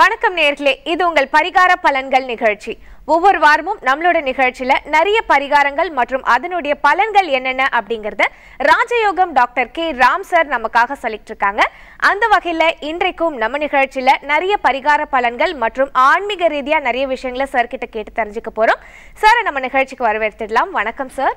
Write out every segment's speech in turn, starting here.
வணக்கம் நேர்களே இது உங்கள் பரிகார பலன்கள் நிகழ்ச்சி ஒவ்வொரு வாரமும் நம்மளோட நிகழ்ச்சியில நிறைய பரிகாரங்கள் மற்றும் அதனுடைய பலன்கள் என்னென்ன அப்படிங்கறத ராஜயோகம் டாக்டர் கே ராம் சார் நமக்காக சொல்லிட்டு இருக்காங்க அந்த வகையில இன்றைக்கும் நம்ம நிகழ்ச்சியில நிறைய பரிகார பலன்கள் மற்றும் ஆன்மீக ரீதியா நிறைய விஷயங்களை சார் கிட்ட கேட்டு தெரிஞ்சுக்க போறோம் சார் நம்ம நிகழ்ச்சிக்கு வரவேற்றுடலாம் வணக்கம் சார்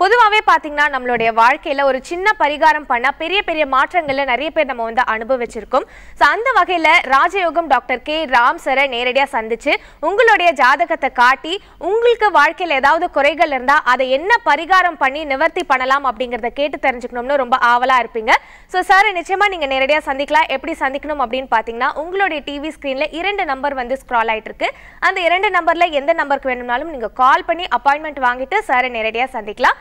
பொதுவாகவே பார்த்தீங்கன்னா நம்மளுடைய வாழ்க்கையில் ஒரு சின்ன பரிகாரம் பண்ணால் பெரிய பெரிய மாற்றங்களில் நிறைய பேர் நம்ம வந்து அனுபவிச்சிருக்கோம் ஸோ அந்த வகையில் ராஜயோகம் டாக்டர் கே ராம் சரை நேரடியாக சந்திச்சு உங்களுடைய ஜாதகத்தை காட்டி உங்களுக்கு வாழ்க்கையில் ஏதாவது குறைகள் இருந்தால் அதை என்ன பரிகாரம் பண்ணி நிவர்த்தி பண்ணலாம் அப்படிங்கிறத கேட்டு தெரிஞ்சுக்கணும்னு ரொம்ப ஆவலாக இருப்பீங்க ஸோ சார் நிச்சயமாக நீங்கள் நேரடியாக சந்திக்கலாம் எப்படி சந்திக்கணும் அப்படின்னு பார்த்தீங்கன்னா உங்களுடைய டிவி ஸ்க்ரீனில் இரண்டு நம்பர் வந்து ஸ்க்ரால் ஆகிட்டு இருக்கு அந்த இரண்டு நம்பரில் எந்த நம்பருக்கு வேணும்னாலும் நீங்கள் கால் பண்ணி அப்பாயின்மெண்ட் வாங்கிட்டு சாரை நேரடியாக சந்திக்கலாம்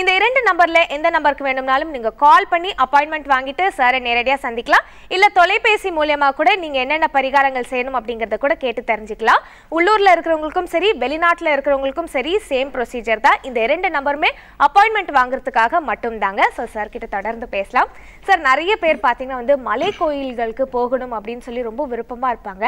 இந்த இரண்டு நம்பர்ல எந்த நம்பருக்கு வேணும்னாலும் நீங்க கால் பண்ணி அப்பாயின்மெண்ட் வாங்கிட்டு சாரை நேரடியா சந்திக்கலாம் இல்ல தொலைபேசி மூலயமா கூட நீங்க என்னென்ன பரிகாரங்கள் செய்யணும் அப்படிங்கறத கூட கேட்டு தெரிஞ்சுக்கலாம் உள்ளூர்ல இருக்கிறவங்களுக்கும் சரி வெளிநாட்டுல இருக்கிறவங்களுக்கும் சரி சேம் ப்ரொசீஜர் தான் இந்த இரண்டு நம்பருமே அப்பாயின்மெண்ட் வாங்குறதுக்காக மட்டும் தாங்க ஸோ சார் கிட்ட தொடர்ந்து பேசலாம் சார் நிறைய பேர் பாத்தீங்கன்னா வந்து மலை கோயில்களுக்கு போகணும் அப்படின்னு சொல்லி ரொம்ப விருப்பமா இருப்பாங்க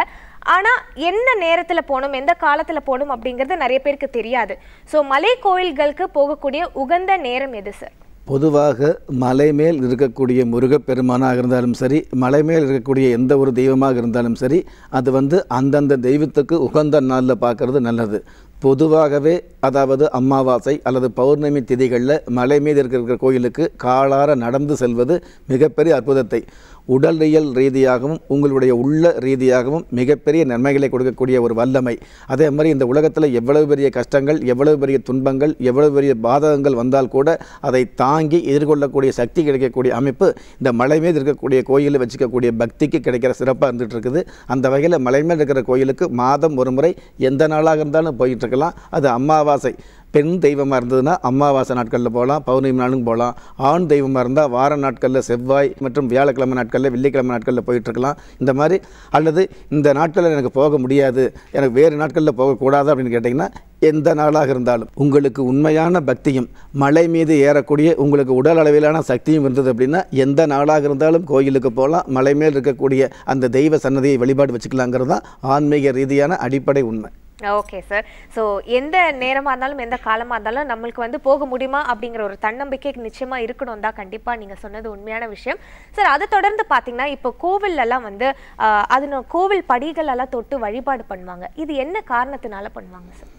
ஆனால் என்ன நேரத்தில் போகணும் எந்த காலத்தில் போகணும் அப்படிங்கிறது நிறைய பேருக்கு தெரியாது ஸோ மலை கோயில்களுக்கு போகக்கூடிய உகந்த நேரம் எது சார் பொதுவாக மலை மேல் இருக்கக்கூடிய முருகப்பெருமானாக இருந்தாலும் சரி மலை மேல் இருக்கக்கூடிய எந்த ஒரு தெய்வமாக இருந்தாலும் சரி அது வந்து அந்தந்த தெய்வத்துக்கு உகந்த நாளில் பார்க்குறது நல்லது பொதுவாகவே அதாவது அம்மாவாசை அல்லது பௌர்ணமி திதிகளில் மலை மீது இருக்கிற கோயிலுக்கு காலார நடந்து செல்வது மிகப்பெரிய அற்புதத்தை உடலியல் ரீதியாகவும் உங்களுடைய உள்ள ரீதியாகவும் மிகப்பெரிய நன்மைகளை கொடுக்கக்கூடிய ஒரு வல்லமை அதே மாதிரி இந்த உலகத்தில் எவ்வளவு பெரிய கஷ்டங்கள் எவ்வளவு பெரிய துன்பங்கள் எவ்வளவு பெரிய பாதகங்கள் வந்தால் கூட அதை தாங்கி எதிர்கொள்ளக்கூடிய சக்தி கிடைக்கக்கூடிய அமைப்பு இந்த மலை மீது இருக்கக்கூடிய கோயிலில் வச்சுக்கக்கூடிய பக்திக்கு கிடைக்கிற சிறப்பாக இருந்துகிட்டு இருக்குது அந்த வகையில் மலை மேல் இருக்கிற கோயிலுக்கு மாதம் ஒரு முறை எந்த நாளாக இருந்தாலும் போயிட்டுருக்கலாம் அது அமாவாசை பெண் தெய்வமாக இருந்ததுன்னா அமாவாசை நாட்களில் போகலாம் பௌர்ணமி நாளும் போகலாம் ஆண் தெய்வமாக இருந்தால் வார நாட்களில் செவ்வாய் மற்றும் வியாழக்கிழமை நாட்களில் வெள்ளிக்கிழமை நாட்களில் போயிட்டுருக்கலாம் இந்த மாதிரி அல்லது இந்த நாட்களில் எனக்கு போக முடியாது எனக்கு வேறு நாட்களில் போகக்கூடாது அப்படின்னு கேட்டிங்கன்னா எந்த நாளாக இருந்தாலும் உங்களுக்கு உண்மையான பக்தியும் மலை மீது ஏறக்கூடிய உங்களுக்கு உடல் அளவிலான சக்தியும் இருந்தது அப்படின்னா எந்த நாளாக இருந்தாலும் கோயிலுக்கு போகலாம் மலை மேல் இருக்கக்கூடிய அந்த தெய்வ சன்னதியை வழிபாடு வச்சுக்கலாங்கிறது தான் ஆன்மீக ரீதியான அடிப்படை உண்மை ஓகே சார் ஸோ எந்த நேரமாக இருந்தாலும் எந்த காலமாக இருந்தாலும் நம்மளுக்கு வந்து போக முடியுமா அப்படிங்கிற ஒரு தன்னம்பிக்கை நிச்சயமாக இருக்கணும் தான் கண்டிப்பாக நீங்கள் சொன்னது உண்மையான விஷயம் சார் அதை தொடர்ந்து பார்த்தீங்கன்னா இப்போ கோவில்லலாம் வந்து அது கோவில் படிகளெல்லாம் தொட்டு வழிபாடு பண்ணுவாங்க இது என்ன காரணத்தினால பண்ணுவாங்க சார்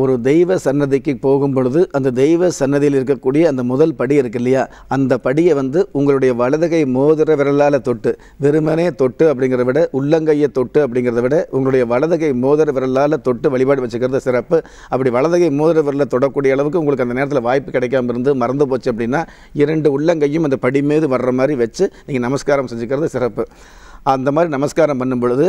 ஒரு தெய்வ சன்னதிக்கு போகும் பொழுது அந்த தெய்வ சன்னதியில் இருக்கக்கூடிய அந்த முதல் படி இருக்கு இல்லையா அந்த படியை வந்து உங்களுடைய வலதுகை மோதிர விரலால் தொட்டு வெறுமனே தொட்டு அப்படிங்கிறத விட உள்ளங்கையை தொட்டு அப்படிங்கிறத விட உங்களுடைய வலதுகை மோதிர விரலால் தொட்டு வழிபாடு வச்சுக்கிறது சிறப்பு அப்படி வலதுகை மோதிர விரலில் தொடக்கூடிய அளவுக்கு உங்களுக்கு அந்த நேரத்தில் வாய்ப்பு கிடைக்காம இருந்து மறந்து போச்சு அப்படின்னா இரண்டு உள்ளங்கையும் அந்த படி மீது வர்ற மாதிரி வச்சு நீங்கள் நமஸ்காரம் செஞ்சுக்கிறது சிறப்பு அந்த மாதிரி நமஸ்காரம் பண்ணும் பொழுது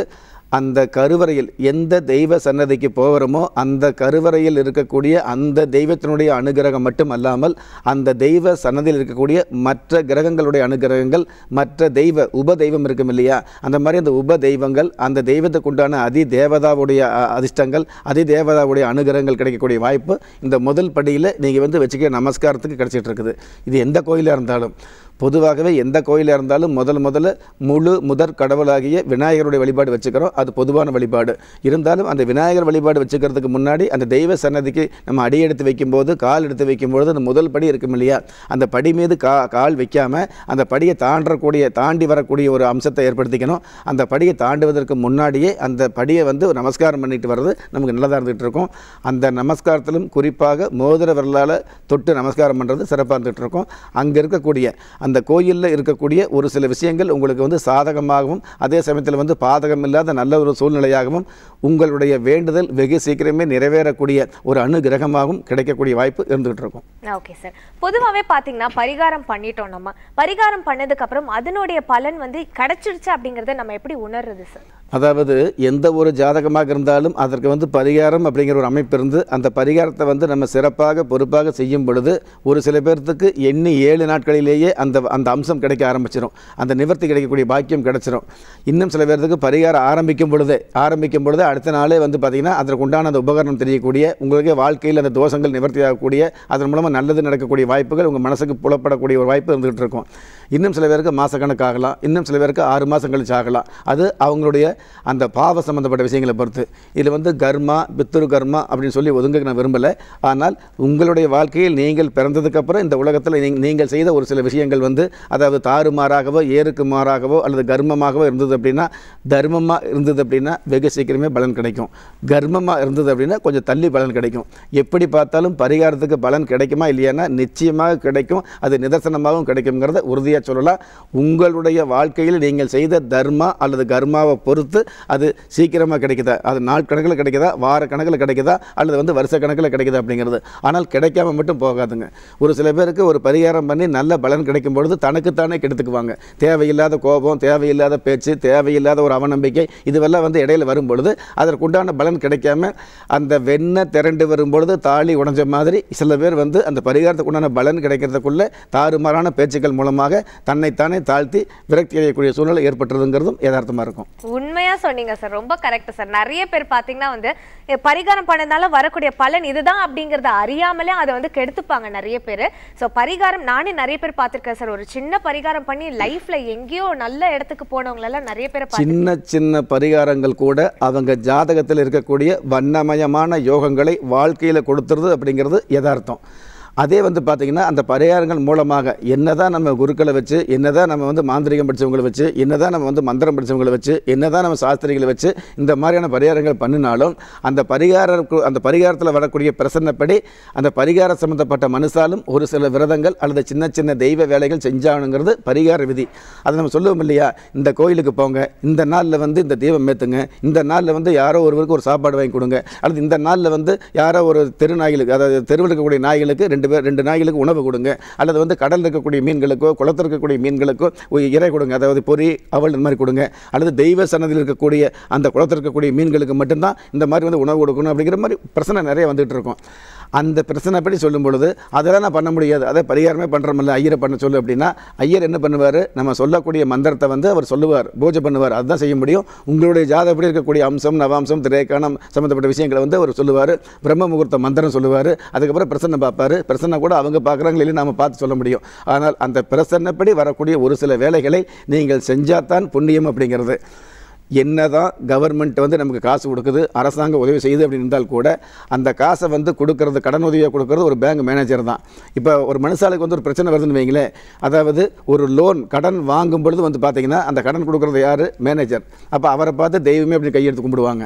அந்த கருவறையில் எந்த தெய்வ சன்னதிக்கு போகிறோமோ அந்த கருவறையில் இருக்கக்கூடிய அந்த தெய்வத்தினுடைய அனுகிரகம் மட்டும் அல்லாமல் அந்த தெய்வ சன்னதியில் இருக்கக்கூடிய மற்ற கிரகங்களுடைய அனுகிரகங்கள் மற்ற தெய்வ உப தெய்வம் இருக்கும் இல்லையா அந்த மாதிரி அந்த உப தெய்வங்கள் அந்த தெய்வத்துக்கு உண்டான அதி தேவதாவுடைய அதிர்ஷ்டங்கள் அதி தேவதாவுடைய அனுகிரகங்கள் கிடைக்கக்கூடிய வாய்ப்பு இந்த முதல் படியில் நீங்கள் வந்து வச்சுக்க நமஸ்காரத்துக்கு கிடச்சிட்டு இருக்குது இது எந்த கோயிலாக இருந்தாலும் பொதுவாகவே எந்த கோயிலாக இருந்தாலும் முதல் முதல்ல முழு முதற் கடவுளாகிய விநாயகருடைய வழிபாடு வச்சுக்கிறோம் அது பொதுவான வழிபாடு இருந்தாலும் அந்த விநாயகர் வழிபாடு வச்சுக்கிறதுக்கு முன்னாடி அந்த தெய்வ சன்னதிக்கு நம்ம எடுத்து வைக்கும்போது கால் எடுத்து வைக்கும்போது அந்த முதல் படி இருக்கும் இல்லையா அந்த படி மீது கா கால் வைக்காமல் அந்த படியை தாண்டக்கூடிய தாண்டி வரக்கூடிய ஒரு அம்சத்தை ஏற்படுத்திக்கணும் அந்த படியை தாண்டுவதற்கு முன்னாடியே அந்த படியை வந்து நமஸ்காரம் பண்ணிட்டு வர்றது நமக்கு நல்லதாக இருந்துகிட்டு இருக்கும் அந்த நமஸ்காரத்திலும் குறிப்பாக மோதிர விரலால் தொட்டு நமஸ்காரம் பண்ணுறது சிறப்பாக இருந்துகிட்டு இருக்கும் அங்கே இருக்கக்கூடிய அந்த அந்த கோயிலில் இருக்கக்கூடிய ஒரு சில விஷயங்கள் உங்களுக்கு வந்து சாதகமாகவும் அதே சமயத்தில் வந்து பாதகம் இல்லாத நல்ல ஒரு சூழ்நிலையாகவும் உங்களுடைய வேண்டுதல் வெகு சீக்கிரமே நிறைவேறக்கூடிய ஒரு அனுகிரகமாகவும் கிடைக்கக்கூடிய வாய்ப்பு இருந்துகிட்டு இருக்கும் ஓகே சார் பொதுவாகவே பார்த்தீங்கன்னா பரிகாரம் பண்ணிட்டோம் நம்ம பரிகாரம் பண்ணதுக்கப்புறம் அதனுடைய பலன் வந்து கிடைச்சிருச்சு அப்படிங்கிறத நம்ம எப்படி உணர்றது சார் அதாவது எந்த ஒரு ஜாதகமாக இருந்தாலும் அதற்கு வந்து பரிகாரம் அப்படிங்கிற ஒரு அமைப்பு இருந்து அந்த பரிகாரத்தை வந்து நம்ம சிறப்பாக பொறுப்பாக செய்யும் பொழுது ஒரு சில பேர்த்துக்கு எண்ணி ஏழு நாட்களிலேயே அந்த அந்த அம்சம் கிடைக்க ஆரம்பிச்சிடும் அந்த நிவர்த்தி கிடைக்கக்கூடிய பாக்கியம் கிடச்சிரும் இன்னும் சில பேர்த்துக்கு பரிகாரம் ஆரம்பிக்கும் பொழுதே ஆரம்பிக்கும் பொழுது அடுத்த நாளே வந்து பார்த்திங்கன்னா அதற்கு உண்டான அந்த உபகரணம் தெரியக்கூடிய உங்களுக்கே வாழ்க்கையில் அந்த தோஷங்கள் நிவர்த்தி ஆகக்கூடிய அதன் மூலமாக நல்லது நடக்கக்கூடிய வாய்ப்புகள் உங்கள் மனசுக்கு புலப்படக்கூடிய ஒரு வாய்ப்பு இருந்துகிட்டு இருக்கும் இன்னும் சில பேருக்கு மாதக்கணக்காகலாம் இன்னும் சில பேருக்கு ஆறு மாதம் கழிச்சு ஆகலாம் அது அவங்களுடைய அந்த பாவ சம்மந்தப்பட்ட விஷயங்களை பொறுத்து இதில் வந்து கர்மா பித்துரு கர்மா அப்படின்னு சொல்லி ஒதுங்க நான் விரும்பலை ஆனால் உங்களுடைய வாழ்க்கையில் நீங்கள் பிறந்ததுக்கப்புறம் இந்த உலகத்தில் நீங்கள் செய்த ஒரு சில விஷயங்கள் விஷயங்கள் வந்து அதாவது தாறுமாறாகவோ ஏருக்கு மாறாகவோ அல்லது கர்மமாகவோ இருந்தது அப்படின்னா தர்மமாக இருந்தது அப்படின்னா வெகு சீக்கிரமே பலன் கிடைக்கும் கர்மமாக இருந்தது அப்படின்னா கொஞ்சம் தள்ளி பலன் கிடைக்கும் எப்படி பார்த்தாலும் பரிகாரத்துக்கு பலன் கிடைக்குமா இல்லையானா நிச்சயமாக கிடைக்கும் அது நிதர்சனமாகவும் கிடைக்குங்கிறத உறுதியாக சொல்லலாம் உங்களுடைய வாழ்க்கையில் நீங்கள் செய்த தர்மா அல்லது கர்மாவை பொறுத்து அது சீக்கிரமாக கிடைக்குதா அது நாள் கணக்கில் கிடைக்குதா வார கணக்கில் கிடைக்குதா அல்லது வந்து வருஷ கணக்கில் கிடைக்குதா அப்படிங்கிறது ஆனால் கிடைக்காம மட்டும் போகாதுங்க ஒரு சில பேருக்கு ஒரு பரிகாரம் பண்ணி நல்ல பலன் கிடைக்கும் ஆரம்பிக்கும் பொழுது தனக்குத்தானே கெடுத்துக்குவாங்க தேவையில்லாத கோபம் தேவையில்லாத பேச்சு தேவையில்லாத ஒரு அவநம்பிக்கை இதுவெல்லாம் வந்து இடையில் வரும் பொழுது அதற்குண்டான பலன் கிடைக்காம அந்த வெண்ணை திரண்டு வரும்பொழுது தாலி உடஞ்ச மாதிரி சில பேர் வந்து அந்த பரிகாரத்துக்கு உண்டான பலன் கிடைக்கிறதுக்குள்ளே தாறுமாறான பேச்சுக்கள் மூலமாக தன்னைத்தானே தாழ்த்தி விரக்தி அடையக்கூடிய சூழ்நிலை ஏற்பட்டுறதுங்கிறதும் யதார்த்தமாக இருக்கும் உண்மையாக சொன்னீங்க சார் ரொம்ப கரெக்ட் சார் நிறைய பேர் பார்த்தீங்கன்னா வந்து பரிகாரம் பண்ணதால வரக்கூடிய பலன் இதுதான் அப்படிங்கிறத அறியாமலே அதை வந்து கெடுத்துப்பாங்க நிறைய பேர் ஸோ பரிகாரம் நானே நிறைய பேர் பார்த்துருக்கேன் சார் ஒரு சின்ன பரிகாரம் பண்ணி லைஃப்ல எங்கேயோ நல்ல இடத்துக்கு போனவங்களெல்லாம் நிறைய பேர் சின்ன சின்ன பரிகாரங்கள் கூட அவங்க ஜாதகத்தில் இருக்கக்கூடிய வண்ணமயமான யோகங்களை வாழ்க்கையில் கொடுத்துருது அப்படிங்கிறது யதார்த்தம் அதே வந்து பார்த்திங்கன்னா அந்த பரிகாரங்கள் மூலமாக என்ன நம்ம குருக்களை வச்சு என்ன நம்ம வந்து மாந்திரிகம் படித்தவங்களை வச்சு என்ன நம்ம வந்து மந்திரம் படித்தவங்களை வச்சு என்ன நம்ம சாஸ்திரிகளை வச்சு இந்த மாதிரியான பரிகாரங்கள் பண்ணினாலும் அந்த பரிகார அந்த பரிகாரத்தில் வரக்கூடிய பிரசன்னப்படி அந்த பரிகார சம்மந்தப்பட்ட மனுஷாலும் ஒரு சில விரதங்கள் அல்லது சின்ன சின்ன தெய்வ வேலைகள் செஞ்சானுங்கிறது பரிகார விதி அதை நம்ம சொல்லுவோம் இல்லையா இந்த கோயிலுக்கு போங்க இந்த நாளில் வந்து இந்த தெய்வம் ஏற்றுங்க இந்த நாளில் வந்து யாரோ ஒருவருக்கு ஒரு சாப்பாடு வாங்கி கொடுங்க அல்லது இந்த நாளில் வந்து யாரோ ஒரு தெரு நாய்களுக்கு அதாவது தெருவில் இருக்கக்கூடிய நாய்களுக்கு ரெண்டு ரெண்டு பேர் ரெண்டு நாய்களுக்கு உணவு கொடுங்க அல்லது வந்து கடலில் இருக்கக்கூடிய மீன்களுக்கோ குளத்தில் இருக்கக்கூடிய மீன்களுக்கோ இறை கொடுங்க அதாவது பொறி அவள் இந்த மாதிரி கொடுங்க அல்லது தெய்வ சன்னதியில் இருக்கக்கூடிய அந்த குளத்தில் இருக்கக்கூடிய மீன்களுக்கு மட்டும்தான் இந்த மாதிரி வந்து உணவு கொடுக்கணும் அப்படிங்கிற மாதிரி பிரச்சனை நிறைய வந்துகிட்டு இருக்கும் அந்த படி சொல்லும் பொழுது அதெல்லாம் நான் பண்ண முடியாது அதை பரிகாரமே பண்ணுறமில்ல ஐயரை பண்ண சொல்லு அப்படின்னா ஐயர் என்ன பண்ணுவார் நம்ம சொல்லக்கூடிய மந்திரத்தை வந்து அவர் சொல்லுவார் பூஜை பண்ணுவார் அதுதான் செய்ய முடியும் உங்களுடைய ஜாதப்படி இருக்கக்கூடிய அம்சம் நவாம்சம் திரேக்கானம் சம்மந்தப்பட்ட விஷயங்களை வந்து அவர் சொல்லுவார் பிரம்ம முகூர்த்த மந்திரம் சொல்லுவார் அதுக்கப்புறம் பிரசனை பார்ப்பார் பிரசனை கூட அவங்க பார்க்குறாங்களே நாம் பார்த்து சொல்ல முடியும் ஆனால் அந்த பிரசன்னப்படி வரக்கூடிய ஒரு சில வேலைகளை நீங்கள் செஞ்சால் தான் புண்ணியம் அப்படிங்கிறது என்ன தான் கவர்மெண்ட் வந்து நமக்கு காசு கொடுக்குது அரசாங்கம் உதவி செய்யுது அப்படின்னு இருந்தால் கூட அந்த காசை வந்து கொடுக்கறது கடன் உதவியாக கொடுக்கறது ஒரு பேங்க் மேனேஜர் தான் இப்போ ஒரு மனுஷாளுக்கு வந்து ஒரு பிரச்சனை வருதுன்னு வைங்களேன் அதாவது ஒரு லோன் கடன் வாங்கும் பொழுது வந்து பார்த்திங்கன்னா அந்த கடன் கொடுக்குறது யார் மேனேஜர் அப்போ அவரை பார்த்து தெய்வமே அப்படி கையெடுத்து கும்பிடுவாங்க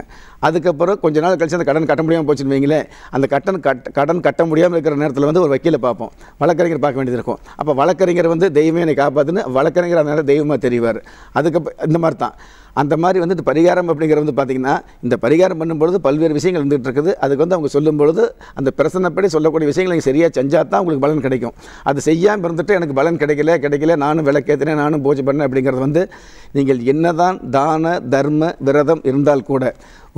அதுக்கப்புறம் கொஞ்ச நாள் கழிச்சு அந்த கடன் கட்ட முடியாமல் போச்சுன்னு வைங்களேன் அந்த கட்டன் கட் கடன் கட்ட முடியாமல் இருக்கிற நேரத்தில் வந்து ஒரு வக்கீலை பார்ப்போம் வழக்கறிஞர் பார்க்க வேண்டியது இருக்கும் அப்போ வழக்கறிஞர் வந்து தெய்வமே என்னை காப்பாற்றுன்னு வழக்கறிஞர் அதனால் தெய்வமாக தெரிவார் அதுக்கப்புறம் இந்த மாதிரி தான் அந்த மாதிரி வந்து இந்த பரிகாரம் அப்படிங்கிறது வந்து பார்த்திங்கன்னா இந்த பரிகாரம் பண்ணும்பொழுது பல்வேறு விஷயங்கள் இருந்துகிட்டு இருக்குது அதுக்கு வந்து அவங்க சொல்லும்பொழுது அந்த பிரசனப்படி சொல்லக்கூடிய விஷயங்கள் சரியாக செஞ்சால் தான் உங்களுக்கு பலன் கிடைக்கும் அது செய்யாமல் இருந்துட்டு எனக்கு பலன் கிடைக்கல கிடைக்கல நானும் விளக்கேற்றினேன் நானும் பூஜை பண்ணேன் அப்படிங்கிறது வந்து நீங்கள் என்னதான் தான தர்ம விரதம் இருந்தால் கூட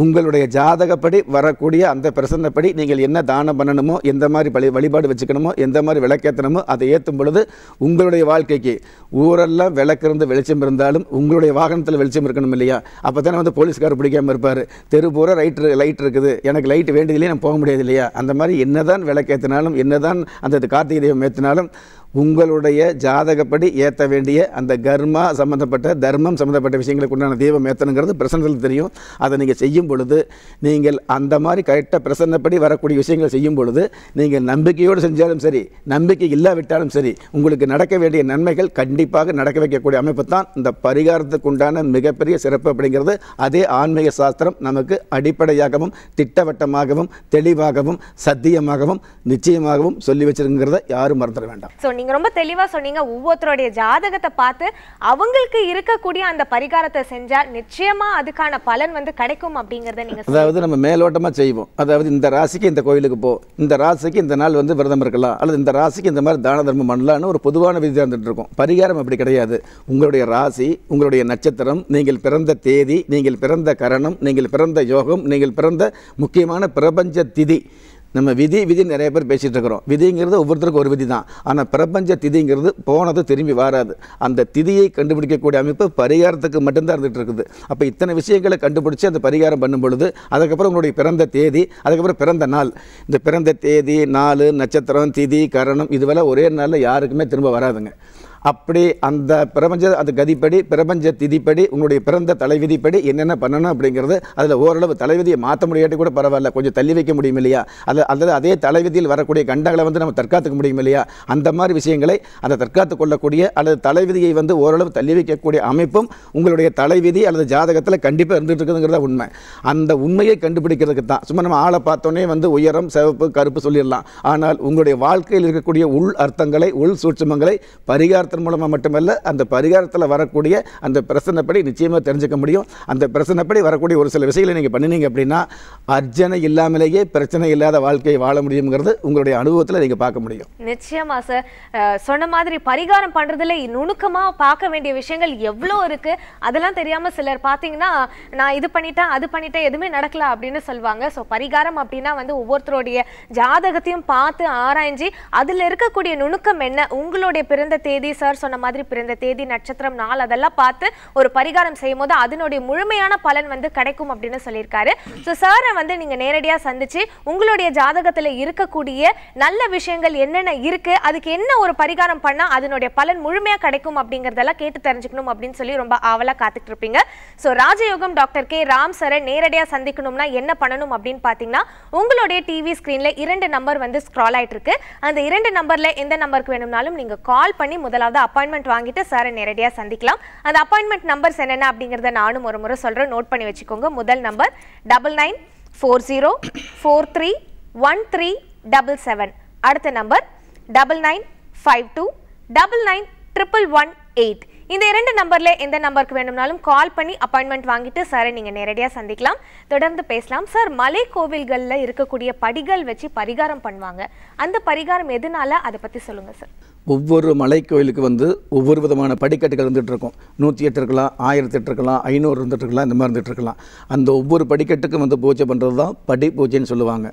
உங்களுடைய ஜாதகப்படி வரக்கூடிய அந்த பிரசன்னப்படி நீங்கள் என்ன தானம் பண்ணணுமோ எந்த மாதிரி பழி வழிபாடு வச்சுக்கணுமோ எந்த மாதிரி விளக்கேற்றணுமோ அதை ஏற்றும் பொழுது உங்களுடைய வாழ்க்கைக்கு ஊரெல்லாம் விளக்கிருந்து வெளிச்சம் இருந்தாலும் உங்களுடைய வாகனத்தில் வெளிச்சம் இருக்கணும் இல்லையா அப்போ தானே வந்து போலீஸ்கார் பிடிக்காமல் இருப்பார் தெரு பூரா ரைட் லைட் இருக்குது எனக்கு லைட் வேண்டியதுலேயே நான் போக முடியாது இல்லையா அந்த மாதிரி என்ன தான் விளக்கேற்றினாலும் என்ன தான் அந்த கார்த்திகை தெய்வம் ஏற்றினாலும் உங்களுடைய ஜாதகப்படி ஏற்ற வேண்டிய அந்த கர்மா சம்மந்தப்பட்ட தர்மம் சம்மந்தப்பட்ட விஷயங்களுக்கு உண்டான தெய்வம் ஏற்றணுங்கிறது பிரசன்னத்தில் தெரியும் அதை நீங்கள் செய்யும் பொழுது நீங்கள் அந்த மாதிரி கரெக்டாக பிரசன்னப்படி வரக்கூடிய விஷயங்களை செய்யும் பொழுது நீங்கள் நம்பிக்கையோடு செஞ்சாலும் சரி நம்பிக்கை இல்லாவிட்டாலும் சரி உங்களுக்கு நடக்க வேண்டிய நன்மைகள் கண்டிப்பாக நடக்க வைக்கக்கூடிய அமைப்பு தான் இந்த பரிகாரத்துக்கு உண்டான மிகப்பெரிய சிறப்பு அப்படிங்கிறது அதே ஆன்மீக சாஸ்திரம் நமக்கு அடிப்படையாகவும் திட்டவட்டமாகவும் தெளிவாகவும் சத்தியமாகவும் நிச்சயமாகவும் சொல்லி வச்சிருங்கிறத யாரும் மறந்துட வேண்டாம் நீங்க ரொம்ப தெளிவாக சொன்னீங்க ஒவ்வொருத்தருடைய ஜாதகத்தை பார்த்து அவங்களுக்கு இருக்கக்கூடிய அந்த பரிகாரத்தை செஞ்சால் நிச்சயமாக அதுக்கான பலன் வந்து கிடைக்கும் அப்படிங்கறத நீங்க அதாவது நம்ம மேலோட்டமாக செய்வோம் அதாவது இந்த ராசிக்கு இந்த கோயிலுக்கு போ இந்த ராசிக்கு இந்த நாள் வந்து விரதம் இருக்கலாம் அல்லது இந்த ராசிக்கு இந்த மாதிரி தான தர்மம் பண்ணலாம்னு ஒரு பொதுவான விதி இருந்துட்டு இருக்கும் பரிகாரம் அப்படி கிடையாது உங்களுடைய ராசி உங்களுடைய நட்சத்திரம் நீங்கள் பிறந்த தேதி நீங்கள் பிறந்த கரணம் நீங்கள் பிறந்த யோகம் நீங்கள் பிறந்த முக்கியமான பிரபஞ்ச திதி நம்ம விதி விதி நிறைய பேர் பேசிகிட்டு இருக்கிறோம் விதிங்கிறது ஒவ்வொருத்தருக்கும் ஒரு விதி தான் ஆனால் பிரபஞ்ச திதிங்கிறது போனது திரும்பி வராது அந்த திதியை கண்டுபிடிக்கக்கூடிய அமைப்பு பரிகாரத்துக்கு மட்டும்தான் இருந்துகிட்டு இருக்குது அப்போ இத்தனை விஷயங்களை கண்டுபிடிச்சி அந்த பரிகாரம் பண்ணும் பொழுது அதுக்கப்புறம் உங்களுடைய பிறந்த தேதி அதுக்கப்புறம் பிறந்த நாள் இந்த பிறந்த தேதி நாள் நட்சத்திரம் திதி கரணம் இதுவெல்லாம் ஒரே நாளில் யாருக்குமே திரும்ப வராதுங்க அப்படி அந்த பிரபஞ்ச அந்த கதிப்படி பிரபஞ்ச திதிப்படி உங்களுடைய பிறந்த தலைவிதிப்படி என்னென்ன பண்ணணும் அப்படிங்கிறது அதில் ஓரளவு தலைவிதியை மாற்ற முடியாட்டி கூட பரவாயில்ல கொஞ்சம் தள்ளி வைக்க முடியும் இல்லையா அது அல்லது அதே தலைவிதியில் வரக்கூடிய கண்டங்களை வந்து நம்ம தற்காத்துக்க முடியும் இல்லையா அந்த மாதிரி விஷயங்களை அந்த தற்காத்து கொள்ளக்கூடிய அல்லது தலைவிதியை வந்து ஓரளவு தள்ளி வைக்கக்கூடிய அமைப்பும் உங்களுடைய தலைவிதி அல்லது ஜாதகத்தில் கண்டிப்பாக இருந்துகிட்டு இருக்குதுங்கிறத உண்மை அந்த உண்மையை கண்டுபிடிக்கிறதுக்கு தான் சும்மா நம்ம ஆளை பார்த்தோன்னே வந்து உயரம் சிவப்பு கருப்பு சொல்லிடலாம் ஆனால் உங்களுடைய வாழ்க்கையில் இருக்கக்கூடிய உள் அர்த்தங்களை உள் சூட்சமங்களை பரிகாரத்தில் பார்ப்பதன் மூலமாக மட்டுமல்ல அந்த பரிகாரத்தில் வரக்கூடிய அந்த பிரசனைப்படி நிச்சயமாக தெரிஞ்சுக்க முடியும் அந்த பிரசனைப்படி வரக்கூடிய ஒரு சில விஷயங்களை நீங்கள் பண்ணினீங்க அப்படின்னா அர்ஜனை இல்லாமலேயே பிரச்சனை இல்லாத வாழ்க்கையை வாழ முடியுங்கிறது உங்களுடைய அனுபவத்தில் நீங்கள் பார்க்க முடியும் நிச்சயமா சார் சொன்ன மாதிரி பரிகாரம் பண்ணுறதுல நுணுக்கமாக பார்க்க வேண்டிய விஷயங்கள் எவ்வளோ இருக்கு அதெல்லாம் தெரியாமல் சிலர் பார்த்தீங்கன்னா நான் இது பண்ணிட்டேன் அது பண்ணிட்டேன் எதுவுமே நடக்கல அப்படின்னு சொல்லுவாங்க ஸோ பரிகாரம் அப்படின்னா வந்து ஒவ்வொருத்தருடைய ஜாதகத்தையும் பார்த்து ஆராய்ஞ்சு அதில் இருக்கக்கூடிய நுணுக்கம் என்ன உங்களுடைய பிறந்த தேதி சார் சார் சொன்ன மாதிரி பிறந்த தேதி நட்சத்திரம் நாள் அதெல்லாம் பார்த்து ஒரு பரிகாரம் செய்யும் போது அதனுடைய முழுமையான பலன் வந்து கிடைக்கும் அப்படின்னு சொல்லியிருக்காரு ஸோ சாரை வந்து நீங்கள் நேரடியாக சந்திச்சு உங்களுடைய ஜாதகத்தில் இருக்கக்கூடிய நல்ல விஷயங்கள் என்னென்ன இருக்கு அதுக்கு என்ன ஒரு பரிகாரம் பண்ணால் அதனுடைய பலன் முழுமையாக கிடைக்கும் அப்படிங்கிறதெல்லாம் கேட்டு தெரிஞ்சுக்கணும் அப்படின்னு சொல்லி ரொம்ப ஆவலாக காத்துக்கிட்டு இருப்பீங்க ஸோ ராஜயோகம் டாக்டர் கே ராம் சரை நேரடியாக சந்திக்கணும்னா என்ன பண்ணணும் அப்படின்னு பார்த்தீங்கன்னா உங்களுடைய டிவி ஸ்க்ரீனில் இரண்டு நம்பர் வந்து ஸ்க்ரால் ஆகிட்டு இருக்கு அந்த இரண்டு நம்பரில் எந்த நம்பருக்கு வேணும்னாலும் நீங்கள் கால் பண்ணி முதலாவது அதாவது அப்பாயின்மெண்ட் வாங்கிட்டு சாரை நேரடியாக சந்திக்கலாம் அந்த அப்பாயின்மெண்ட் நம்பர்ஸ் என்னென்ன அப்படிங்கிறத நானும் ஒரு முறை சொல்கிறேன் நோட் பண்ணி வச்சுக்கோங்க முதல் number double nine four zero four three one three double seven அடுத்த number double nine five two double nine triple one eight இந்த இரண்டு நம்பர்ல எந்த நம்பருக்கு வேணும்னாலும் கால் பண்ணி அப்பாயின்மெண்ட் வாங்கிட்டு சாரை நீங்கள் நேரடியாக சந்திக்கலாம் தொடர்ந்து பேசலாம் சார் மலை கோவில்களில் இருக்கக்கூடிய படிகள் வச்சு பரிகாரம் பண்ணுவாங்க அந்த பரிகாரம் எதுனால அதை பற்றி சொல்லுங்கள் சார் ஒவ்வொரு மலை கோயிலுக்கு வந்து ஒவ்வொரு விதமான படிக்கட்டுகள் இருந்துகிட்ருக்கும் நூற்றி எட்டு இருக்கலாம் ஆயிரத்தி எட்டு இருக்கலாம் ஐநூறு இருந்துகிட்ருக்கலாம் இந்த மாதிரி இருந்துகிட்ருக்கலாம் அந்த ஒவ்வொரு படிக்கட்டுக்கும் வந்து பூஜை பண்ணுறது தான் படி பூஜைன்னு சொல்லுவாங்க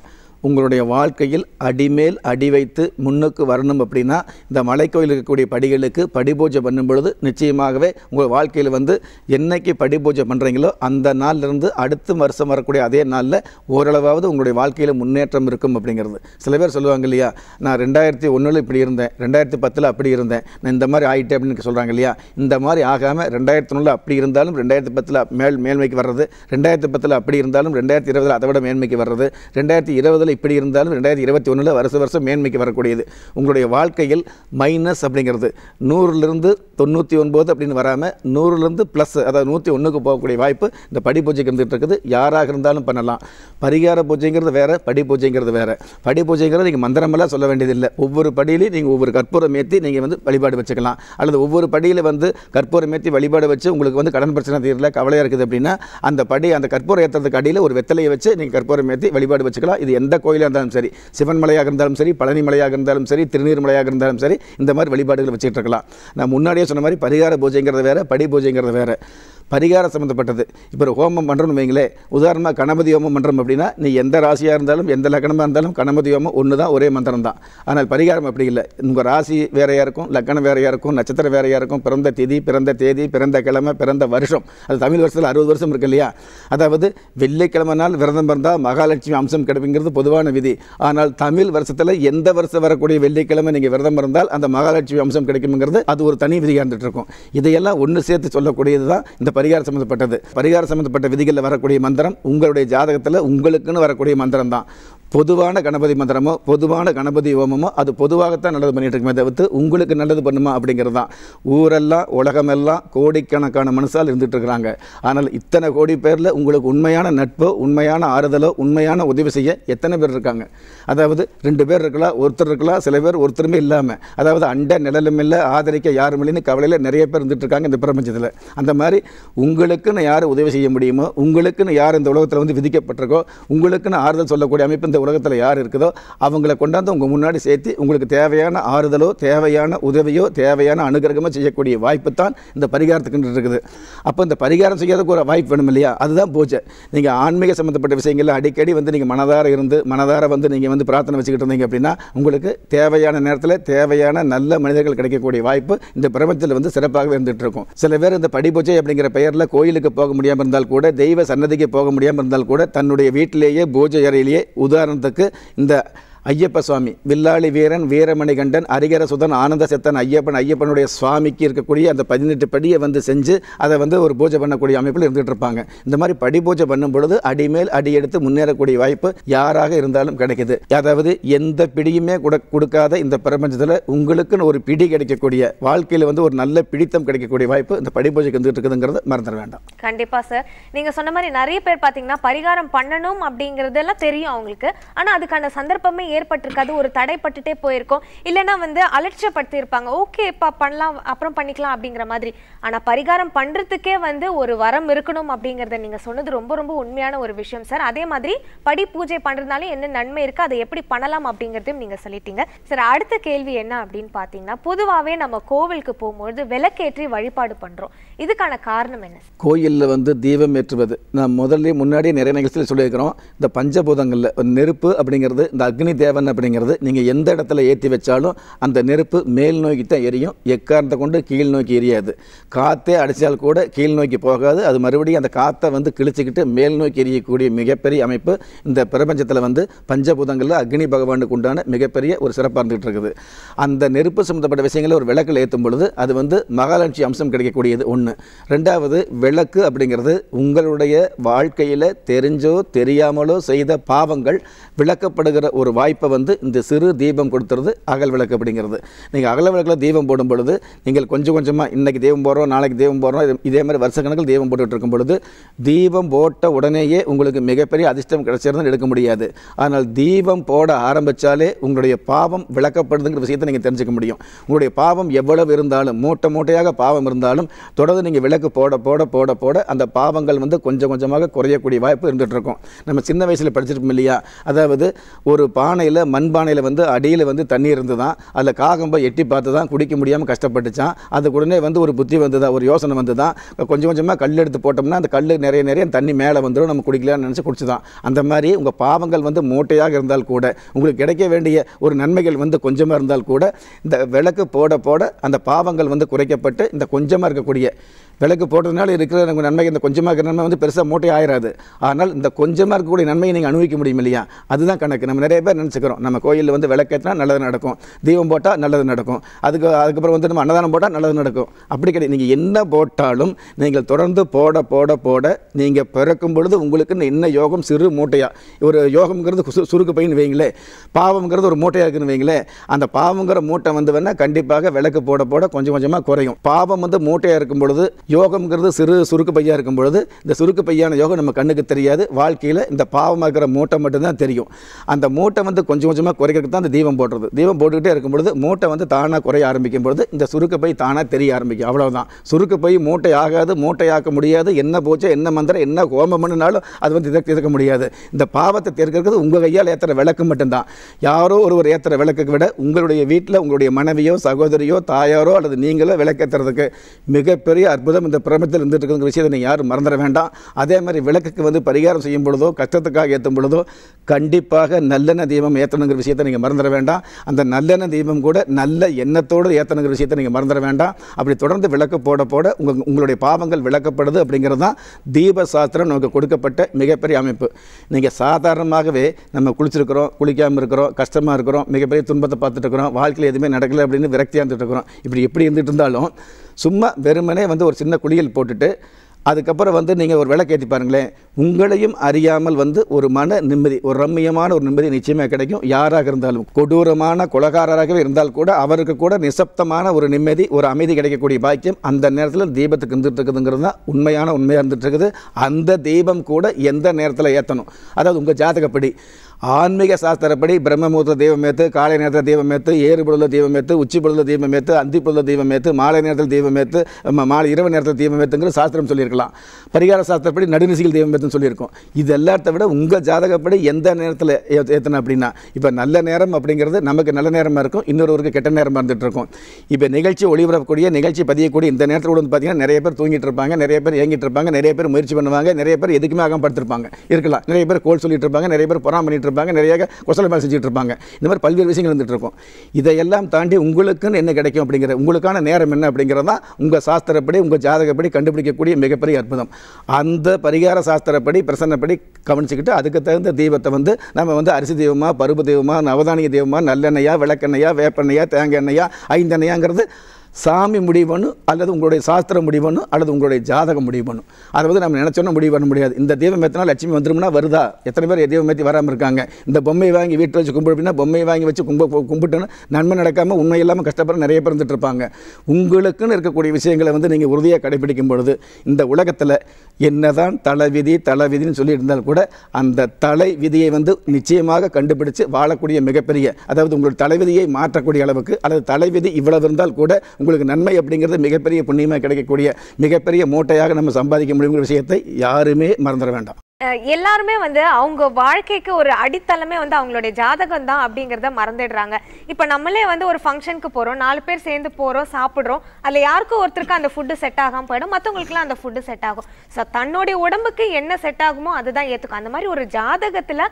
உங்களுடைய வாழ்க்கையில் அடிமேல் அடி வைத்து முன்னுக்கு வரணும் அப்படின்னா இந்த மலைக்கோயில் இருக்கக்கூடிய படிகளுக்கு படிபூஜை பண்ணும் பொழுது நிச்சயமாகவே உங்கள் வாழ்க்கையில் வந்து என்னைக்கு படிபூஜை பண்ணுறீங்களோ அந்த நாள்லேருந்து அடுத்த வருஷம் வரக்கூடிய அதே நாளில் ஓரளவாவது உங்களுடைய வாழ்க்கையில் முன்னேற்றம் இருக்கும் அப்படிங்கிறது சில பேர் சொல்லுவாங்க இல்லையா நான் ரெண்டாயிரத்தி ஒன்றில் இப்படி இருந்தேன் ரெண்டாயிரத்தி பத்தில் அப்படி இருந்தேன் நான் இந்த மாதிரி ஆகிட்டேன் அப்படின்னு சொல்கிறாங்க இல்லையா இந்த மாதிரி ஆகாமல் ரெண்டாயிரத்தி ஒன்றில் அப்படி இருந்தாலும் ரெண்டாயிரத்தி பத்தில் மேல் மேன்மைக்கு வர்றது ரெண்டாயிரத்தி பத்தில் அப்படி இருந்தாலும் ரெண்டாயிரத்தி இருபதில் அதை விட மேன்மைக்கு வர்றது ரெண்டாயிரத்தி இருபதில் இப்படி இருந்தாலும் ரெண்டாயிரத்தி இருபத்தி ஒன்றில் வருஷ வருஷம் மேன்மைக்கு வரக்கூடியது உங்களுடைய வாழ்க்கையில் மைனஸ் அப்படிங்கிறது நூறுலேருந்து தொண்ணூற்றி ஒன்பது அப்படின்னு வராமல் நூறுலேருந்து ப்ளஸ் அதாவது நூற்றி ஒன்றுக்கு போகக்கூடிய வாய்ப்பு இந்த படி பூஜைக்கு இருந்துகிட்டு இருக்குது யாராக இருந்தாலும் பண்ணலாம் பரிகார பூஜைங்கிறது வேறு படி பூஜைங்கிறது வேறு படி பூஜைங்கிறது நீங்கள் மந்திரமெல்லாம் சொல்ல வேண்டியதில்லை ஒவ்வொரு படியிலையும் நீங்கள் ஒவ்வொரு கற்பூரம் ஏற்றி நீங்கள் வந்து வழிபாடு வச்சுக்கலாம் அல்லது ஒவ்வொரு படியில் வந்து கற்பூரம் ஏற்றி வழிபாடு வச்சு உங்களுக்கு வந்து கடன் பிரச்சனை தீரில் கவலையாக இருக்குது அப்படின்னா அந்த படி அந்த கற்பூரம் ஏற்றுறதுக்கு அடியில் ஒரு வெத்தலையை வச்சு நீங்கள் கற்பூரம் ஏற்றி வழிபாடு வச்சுக்கலாம் இது எந்த எந்த கோயிலாக இருந்தாலும் சரி சிவன் மலையாக இருந்தாலும் சரி பழனி மலையாக இருந்தாலும் சரி மலையாக இருந்தாலும் சரி இந்த மாதிரி வழிபாடுகள் வச்சுட்டு இருக்கலாம் நான் முன்னாடியே சொன்ன மாதிரி பரிகார பூஜைங்கிறது வேறு படி பூஜைங்கிறது வேறு பரிகாரம் சம்மந்தப்பட்டது இப்போ ஒரு ஹோமம் பண்ணுறோம்னு வைங்களே உதாரணமாக கணபதி ஹோமம் பண்ணுறோம் அப்படின்னா நீ எந்த ராசியாக இருந்தாலும் எந்த லக்கணமாக இருந்தாலும் கணபதி ஹோமம் ஒன்று தான் ஒரே மந்திரம் தான் ஆனால் பரிகாரம் அப்படி இல்லை உங்கள் ராசி வேறையாக இருக்கும் லக்கணம் வேறையாக இருக்கும் நட்சத்திரம் வேறையாக இருக்கும் பிறந்த திதி பிறந்த தேதி பிறந்த கிழமை பிறந்த வருஷம் அது தமிழ் வருஷத்தில் அறுபது வருஷம் இருக்கு இல்லையா அதாவது வெள்ளிக்கிழமை நாள் விரதம் பிறந்தால் மகாலட்சுமி அம்சம் கிடைப்புங்கிறது பொதுவான விதி ஆனால் தமிழ் வருஷத்தில் எந்த வருஷம் வரக்கூடிய வெள்ளிக்கிழமை நீங்கள் விரதம் இருந்தால் அந்த மகாலட்சுமி அம்சம் கிடைக்குங்கிறது அது ஒரு தனி விதியாக இருந்துகிட்டு இருக்கும் இதையெல்லாம் ஒன்று சேர்த்து சொல்லக்கூடியது தான் இந்த பரிகாரம் சம்பந்தப்பட்டது பரிகாரம் சம்பந்தப்பட்ட விதிகளில் வரக்கூடிய மந்திரம் உங்களுடைய ஜாதகத்தில் உங்களுக்குன்னு வரக்கூடிய மந்திரம் தான் பொதுவான கணபதி மந்திரமோ பொதுவான கணபதி ஹோமமோ அது பொதுவாகத்தான் நல்லது பண்ணிட்டு இருக்குமே தவிர்த்து உங்களுக்கு நல்லது பண்ணுமா அப்படிங்கிறது தான் ஊரெல்லாம் உலகமெல்லாம் கோடிக்கணக்கான மனுஷால் இருந்துகிட்டு இருக்கிறாங்க ஆனால் இத்தனை கோடி பேரில் உங்களுக்கு உண்மையான நட்போ உண்மையான ஆறுதலோ உண்மையான உதவி செய்ய எத்தனை பேர் இருக்காங்க அதாவது ரெண்டு பேர் இருக்கலாம் ஒருத்தர் இருக்கலாம் சில பேர் ஒருத்தருமே இல்லாமல் அதாவது அண்டை நிழலும் இல்லை ஆதரிக்க யாரும் இல்லைன்னு கவலையில் நிறைய பேர் இருந்துட்டு இருக்காங்க இந்த பிரபஞ்சத்தில் அந்த மாதிரி உங்களுக்குன்னு யார் உதவி செய்ய முடியுமோ உங்களுக்குன்னு யார் இந்த உலகத்தில் வந்து விதிக்கப்பட்டிருக்கோ உங்களுக்குன்னு ஆறுதல் சொல்லக்கூடிய அமைப்பு இந்த உலகத்தில் யார் இருக்குதோ அவங்கள கொண்டாந்து உங்கள் முன்னாடி சேர்த்து உங்களுக்கு தேவையான ஆறுதலோ தேவையான உதவியோ தேவையான அனுகிரகமோ செய்யக்கூடிய வாய்ப்பு தான் இந்த பரிகாரத்துக்கு இருக்குது அப்போ இந்த பரிகாரம் செய்யாதக்கு ஒரு வாய்ப்பு வேணும் இல்லையா அதுதான் பூஜை நீங்கள் ஆன்மீக சம்மந்தப்பட்ட விஷயங்களில் அடிக்கடி வந்து நீங்கள் மனதார இருந்து மனதார வந்து நீங்கள் வந்து பிரார்த்தனை வச்சுக்கிட்டு இருந்தீங்க அப்படின்னா உங்களுக்கு தேவையான நேரத்தில் தேவையான நல்ல மனிதர்கள் கிடைக்கக்கூடிய வாய்ப்பு இந்த பிரபஞ்சத்தில் வந்து சிறப்பாகவே இருந்துகிட்டு இருக்கும் சில பேர் இந்த படிபூஜை அப்படிங்கிற பெயரில் கோயிலுக்கு போக முடியாமல் இருந்தால் கூட தெய்வ சன்னதிக்கு போக முடியாமல் இருந்தால் கூட தன்னுடைய வீட்டிலேயே பூஜை அறையிலேயே உதாரணம் உதாரணத்துக்கு இந்த ஐயப்ப சுவாமி வில்லாளி வீரன் வீரமணிகண்டன் அரிகர சுதன் ஆனந்த செத்தன் ஐயப்பன் ஐயப்பனுடைய சுவாமிக்கு இருக்கக்கூடிய அந்த பதினெட்டு படியை வந்து செஞ்சு அதை வந்து ஒரு பூஜை பண்ணக்கூடிய அமைப்பில் இருந்துகிட்டு இருப்பாங்க இந்த மாதிரி படி பூஜை பண்ணும் பொழுது அடிமேல் அடி எடுத்து முன்னேறக்கூடிய வாய்ப்பு யாராக இருந்தாலும் கிடைக்குது அதாவது எந்த பிடியுமே கூட கொடுக்காத இந்த பிரபஞ்சத்தில் உங்களுக்குன்னு ஒரு பிடி கிடைக்கக்கூடிய வாழ்க்கையில் வந்து ஒரு நல்ல பிடித்தம் கிடைக்கக்கூடிய வாய்ப்பு இந்த படி பூஜைக்கு வந்துட்டு இருக்குதுங்கிறத மறந்துட வேண்டாம் கண்டிப்பா சார் நீங்கள் சொன்ன மாதிரி நிறைய பேர் பார்த்தீங்கன்னா பரிகாரம் பண்ணணும் அப்படிங்கறதெல்லாம் தெரியும் அவங்களுக்கு ஆனால் அதுக்கான சந்தர்ப்பமே ஏற்பட்டிருக்காது ஒரு தடைப்பட்டுட்டே போயிருக்கோம் இல்லைன்னா வந்து அலட்சியப்படுத்தியிருப்பாங்க இருப்பாங்க ஓகே இப்ப பண்ணலாம் அப்புறம் பண்ணிக்கலாம் அப்படிங்கிற மாதிரி ஆனால் பரிகாரம் பண்ணுறதுக்கே வந்து ஒரு வரம் இருக்கணும் அப்படிங்கிறத நீங்கள் சொன்னது ரொம்ப ரொம்ப உண்மையான ஒரு விஷயம் சார் அதே மாதிரி படி பூஜை பண்றதுனால என்ன நன்மை இருக்கு அதை எப்படி பண்ணலாம் அப்படிங்கிறதையும் நீங்கள் சொல்லிட்டீங்க சார் அடுத்த கேள்வி என்ன அப்படின்னு பார்த்தீங்கன்னா பொதுவாகவே நம்ம கோவிலுக்கு போகும்போது விளக்கேற்றி வழிபாடு பண்ணுறோம் இதுக்கான காரணம் என்ன கோயில் கோவிலில் வந்து தீபம் ஏற்றுவது நான் முதல்ல முன்னாடி நிறைய நிகழ்ச்சியில் சொல்லியிருக்கிறோம் இந்த பஞ்சபூதங்களில் நெருப்பு அப்படிங்கிறது இந்த அக்னி தேவன் அப்படிங்கிறது நீங்கள் எந்த இடத்துல ஏற்றி வச்சாலும் அந்த நெருப்பு மேல் நோக்கி தான் எரியும் எக்காரத்தை கொண்டு கீழ் நோக்கி எரியாது காற்றே அடித்தால் கூட கீழ் நோக்கி போகாது அது மறுபடியும் அந்த காற்றை வந்து கிழிச்சிக்கிட்டு மேல் நோக்கி எரியக்கூடிய மிகப்பெரிய அமைப்பு இந்த பிரபஞ்சத்தில் வந்து பஞ்சபூதங்களில் அக்னி பகவானுக்கு உண்டான மிகப்பெரிய ஒரு சிறப்பாக இருந்துகிட்டு இருக்குது அந்த நெருப்பு சம்மந்தப்பட்ட விஷயங்களில் ஒரு விளக்கில் ஏற்றும் பொழுது அது வந்து மகாலட்சுமி அம்சம் கிடைக்கக்கூடியது ஒன்று ரெண்டாவது விளக்கு கணக்கு அப்படிங்கிறது உங்களுடைய வாழ்க்கையில் தெரிஞ்சோ தெரியாமலோ செய்த பாவங்கள் விளக்கப்படுகிற ஒரு வாய்ப்பை வந்து இந்த சிறு தீபம் கொடுத்துறது அகல் விளக்கு அப்படிங்கிறது நீங்கள் அகல விளக்கில் தீபம் போடும் பொழுது நீங்கள் கொஞ்சம் கொஞ்சமாக இன்றைக்கி தீபம் போடுறோம் நாளைக்கு தீபம் போடுறோம் இதே மாதிரி வருஷக்கணக்கில் தீபம் போட்டுக்கிட்டு இருக்கும் பொழுது தீபம் போட்ட உடனேயே உங்களுக்கு மிகப்பெரிய அதிர்ஷ்டம் கிடைச்சிருந்தால் எடுக்க முடியாது ஆனால் தீபம் போட ஆரம்பித்தாலே உங்களுடைய பாவம் விளக்கப்படுதுங்கிற விஷயத்தை நீங்கள் தெரிஞ்சுக்க முடியும் உங்களுடைய பாவம் எவ்வளவு இருந்தாலும் மூட்டை மூட்டையாக பாவம் இருந்தாலும் தொடர்ந்து நீங்கள் விளக்கு போட போட போட போட அந்த பாவங்கள் வந்து கொஞ்சம் கொஞ்சமாக குறையக்கூடிய வாய்ப்பு இருந்துகிட்ருக்கும் நம்ம சின்ன வயசில் படிச்சிருக்கோம் இல்லையா அதாவது ஒரு பானையில் மண்பானையில் வந்து அடியில் வந்து தண்ணி இருந்து தான் அதில் காகம்போ எட்டி பார்த்து தான் குடிக்க முடியாமல் கஷ்டப்பட்டுச்சான் அது உடனே வந்து ஒரு புத்தி வந்து தான் ஒரு யோசனை வந்து தான் கொஞ்சம் கொஞ்சமாக கல் எடுத்து போட்டோம்னா அந்த கல் நிறைய நிறைய தண்ணி மேலே வந்துடும் நம்ம குடிக்கலாம்னு நினச்சி குடிச்சு தான் அந்த மாதிரி உங்கள் பாவங்கள் வந்து மூட்டையாக இருந்தால் கூட உங்களுக்கு கிடைக்க வேண்டிய ஒரு நன்மைகள் வந்து கொஞ்சமாக இருந்தால் கூட இந்த விளக்கு போட போட அந்த பாவங்கள் வந்து குறைக்கப்பட்டு இந்த கொஞ்சமாக இருக்கக்கூடிய விளக்கு போடுறதுனால இருக்கிற உங்கள் நன்மை இந்த கொஞ்சமாக இருக்கிற நன்மை வந்து பெருசாக மூட்டை ஆயிராது ஆனால் இந்த கொஞ்சமாக இருக்கக்கூடிய நன்மையை நீங்கள் அனுபவிக்க முடியும் இல்லையா அதுதான் கணக்கு நம்ம நிறைய பேர் நினச்சிக்கிறோம் நம்ம கோயிலில் வந்து விளக்கேற்றினா நல்லது நடக்கும் தீபம் போட்டால் நல்லது நடக்கும் அதுக்கு அதுக்கப்புறம் வந்து நம்ம அன்னதானம் போட்டால் நல்லது நடக்கும் அப்படி கிடையாது நீங்கள் என்ன போட்டாலும் நீங்கள் தொடர்ந்து போட போட போட நீங்கள் பிறக்கும் பொழுது உங்களுக்கு என்ன யோகம் சிறு மூட்டையாக ஒரு யோகம்ங்கிறது சுருக்கு பையன் வைங்களே பாவம்ங்கிறது ஒரு மூட்டையாக இருக்குன்னு வைங்களே அந்த பாவங்கிற மூட்டை வந்து வேணால் கண்டிப்பாக விளக்கு போட போட கொஞ்சம் கொஞ்சமாக குறையும் பாவம் வந்து மூட்டையாக இருக்கும் பொழுது யோகம்ங்கிறது சிறு சுருக்கு சுருக்கு பையாக இருக்கும் பொழுது இந்த சுருக்கு பையான யோகம் நம்ம கண்ணுக்கு தெரியாது வாழ்க்கையில் இந்த பாவமாக இருக்கிற மூட்டை மட்டும்தான் தெரியும் அந்த மூட்டை வந்து கொஞ்சம் கொஞ்சமாக குறைக்கிறதுக்கு தான் அந்த தீபம் போடுறது தீபம் போட்டுக்கிட்டே இருக்கும் பொழுது மூட்டை வந்து தானாக குறைய ஆரம்பிக்கும் பொழுது இந்த சுருக்கு பை தானாக தெரிய ஆரம்பிக்கும் அவ்வளோதான் சுருக்கு பை மூட்டை ஆகாது மூட்டை ஆக்க முடியாது என்ன போச்சோ என்ன மந்திரம் என்ன ஹோமம் பண்ணினாலும் அது வந்து இதற்கு இருக்க முடியாது இந்த பாவத்தை தீர்க்கிறது உங்கள் கையால் ஏற்றுற விளக்கு மட்டும்தான் யாரோ ஒருவர் ஏற்றுற விளக்குக்கு விட உங்களுடைய வீட்டில் உங்களுடைய மனைவியோ சகோதரியோ தாயாரோ அல்லது நீங்களோ விளக்கேற்றுறதுக்கு மிகப்பெரிய அற்புதம் இந்த பிரபத்தில் இருந்துட்டு இருக்கிற விஷயத்தை யாரும் மறந்துட வேண்டாம் அதே மாதிரி விளக்குக்கு வந்து பரிகாரம் செய்யும் பொழுதோ கஷ்டத்துக்காக ஏற்றும் பொழுதோ கண்டிப்பாக நல்லெண்ண தீபம் ஏற்றணுங்கிற விஷயத்தை நீங்கள் மறந்துட வேண்டாம் அந்த நல்லெண்ண தீபம் கூட நல்ல எண்ணத்தோடு ஏற்றணுங்கிற விஷயத்தை நீங்கள் மறந்துட வேண்டாம் அப்படி தொடர்ந்து விளக்கு போட போட உங்கள் உங்களுடைய பாவங்கள் விளக்கப்படுது அப்படிங்கிறது தான் தீப நமக்கு கொடுக்கப்பட்ட மிகப்பெரிய அமைப்பு நீங்கள் சாதாரணமாகவே நம்ம குளிச்சிருக்கிறோம் குளிக்காமல் இருக்கிறோம் கஷ்டமாக இருக்கிறோம் மிகப்பெரிய துன்பத்தை பார்த்துட்டு இருக்கிறோம் வாழ்க்கையில் எதுவுமே நடக்கலை அப்படின்னு விரக்தியாக இருந்துட்டு இருக்கிறோம் இப்படி எப்படி இருந்துட்டு இருந்தாலும் சும்மா வெறுமனே வந்து ஒரு சின்ன குளியல் போட்டுட்டு அதுக்கப்புறம் வந்து நீங்கள் ஒரு விளக்கேற்றி பாருங்களேன் உங்களையும் அறியாமல் வந்து ஒரு மன நிம்மதி ஒரு ரம்மியமான ஒரு நிம்மதி நிச்சயமாக கிடைக்கும் யாராக இருந்தாலும் கொடூரமான குலகாரராகவே இருந்தால் கூட அவருக்கு கூட நிசப்தமான ஒரு நிம்மதி ஒரு அமைதி கிடைக்கக்கூடிய பாக்கியம் அந்த நேரத்தில் தீபத்துக்கு இருந்துட்டு தான் உண்மையான உண்மையாக இருந்துட்டு இருக்குது அந்த தீபம் கூட எந்த நேரத்தில் ஏற்றணும் அதாவது உங்கள் ஜாதகப்படி ஆன்மீக சாஸ்திரப்படி பிரம்மமூர்த்த தெய்வமேத்து காலை நேரத்தில் தெய்வமேத்து ஏறுபொழுத தெய்வமேத்து அந்தி தெய்வமேத்து அந்திப்பொழுத தெய்வமேத்து மாலை நேரத்தில் தெய்வமேத்து மாலை இரவு நேரத்தில் தெய்வமேத்துங்கிற சாஸ்திரம் சொல்லியிருக்கலாம் பரிகார சாஸ்திரப்படி நடுநிசையில் தெய்வமேத்துன்னு சொல்லியிருக்கோம் இது எல்லாத்த விட உங்கள் ஜாதகப்படி எந்த நேரத்தில் ஏற்றணும் அப்படின்னா இப்போ நல்ல நேரம் அப்படிங்கிறது நமக்கு நல்ல நேரமாக இருக்கும் இன்னொருவருக்கு கெட்ட நேரமாக இருந்துகிட்டு இருக்கும் இப்போ நிகழ்ச்சி ஒளிபரப்பக்கூடிய நிகழ்ச்சி பதியக்கூடிய இந்த நேரத்தில் கூட வந்து பார்த்திங்கன்னா நிறைய பேர் தூங்கிட்டு இருப்பாங்க நிறைய பேர் இயங்கிட்டு இருப்பாங்க நிறைய பேர் முயற்சி பண்ணுவாங்க நிறைய பேர் எதுக்குமே ஆகாம படுத்திருப்பாங்க இருக்கலாம் நிறைய பேர் கோல் சொல்லிட்டு இருப்பாங்க நிறைய பேர் பொறாம பண்ணிட்டு இருப்பாங்க நிறைய கொசல மேலே செஞ்சுட்டு இருப்பாங்க இந்த மாதிரி பல்வேறு விஷயங்கள் இருந்துகிட்டு இருக்கும் இதையெல்லாம் தாண்டி உங்களுக்குன்னு என்ன கிடைக்கும் அப்படிங்கிற உங்களுக்கான நேரம் என்ன அப்படிங்கிறது தான் உங்கள் சாஸ்திரப்படி உங்கள் ஜாதகப்படி கண்டுபிடிக்கக்கூடிய மிகப்பெரிய அற்புதம் அந்த பரிகார சாஸ்திரப்படி பிரசன்னப்படி கவனிச்சுக்கிட்டு அதுக்கு தகுந்த தெய்வத்தை வந்து நம்ம வந்து அரிசி தெய்வமாக பருப்பு தெய்வமாக நவதானிய தெய்வமாக நல்லெண்ணெயா விளக்கெண்ணெயா வேப்பெண்ணையா தேங்காய் எண்ணெயா ஐந்தெண்ணையாங்கிறது சாமி முடிவு பண்ணும் அல்லது உங்களுடைய சாஸ்திரம் முடிவு பண்ணும் அல்லது உங்களுடைய ஜாதகம் முடிவு பண்ணும் அதை வந்து நம்ம நினச்சோன்னா முடிவு பண்ண முடியாது இந்த தீபம் எத்தனை லட்சுமி வந்துரும்னா வருதா எத்தனை பேர் தீபம் ஏற்றி வராமல் இருக்காங்க இந்த பொம்மை வாங்கி வீட்டில் வச்சு கும்பிடு அப்படின்னா வாங்கி வச்சு கும்ப கும்பிட்டுன்னு நன்மை நடக்காமல் உண்மை இல்லாமல் கஷ்டப்பட நிறைய பேர் இருந்துட்டு இருப்பாங்க உங்களுக்குன்னு இருக்கக்கூடிய விஷயங்களை வந்து நீங்கள் உறுதியாக கடைபிடிக்கும் பொழுது இந்த உலகத்தில் என்னதான் தலை விதி தலை விதினு சொல்லி இருந்தால் கூட அந்த தலை விதியை வந்து நிச்சயமாக கண்டுபிடிச்சு வாழக்கூடிய மிகப்பெரிய அதாவது உங்களுடைய தலைவிதியை மாற்றக்கூடிய அளவுக்கு அல்லது தலைவிதி இவ்வளவு இருந்தால் கூட உங்களுக்கு நன்மை அப்படிங்கிறது மிகப்பெரிய புண்ணியமாக கிடைக்கக்கூடிய மிகப்பெரிய மூட்டையாக நம்ம சம்பாதிக்க முடியுங்கிற விஷயத்தை யாருமே மறந்துட வேண்டாம் எல்லாருமே வந்து அவங்க வாழ்க்கைக்கு ஒரு அடித்தளமே வந்து அவங்களுடைய ஜாதகம் தான் அப்படிங்கிறத மறந்துடுறாங்க இப்போ நம்மளே வந்து ஒரு ஃபங்க்ஷனுக்கு போகிறோம் நாலு பேர் சேர்ந்து போகிறோம் சாப்பிட்றோம் அதில் யாருக்கும் ஒருத்தருக்கும் அந்த ஃபுட்டு செட் ஆகாமல் போயிடும் மற்றவங்களுக்குலாம் அந்த ஃபுட்டு செட் ஆகும் ஸோ தன்னுடைய உடம்புக்கு என்ன செட் ஆகுமோ அதுதான் ஏற்றுக்கும் அந்த மாதிரி ஒரு ஜாதகத்தில்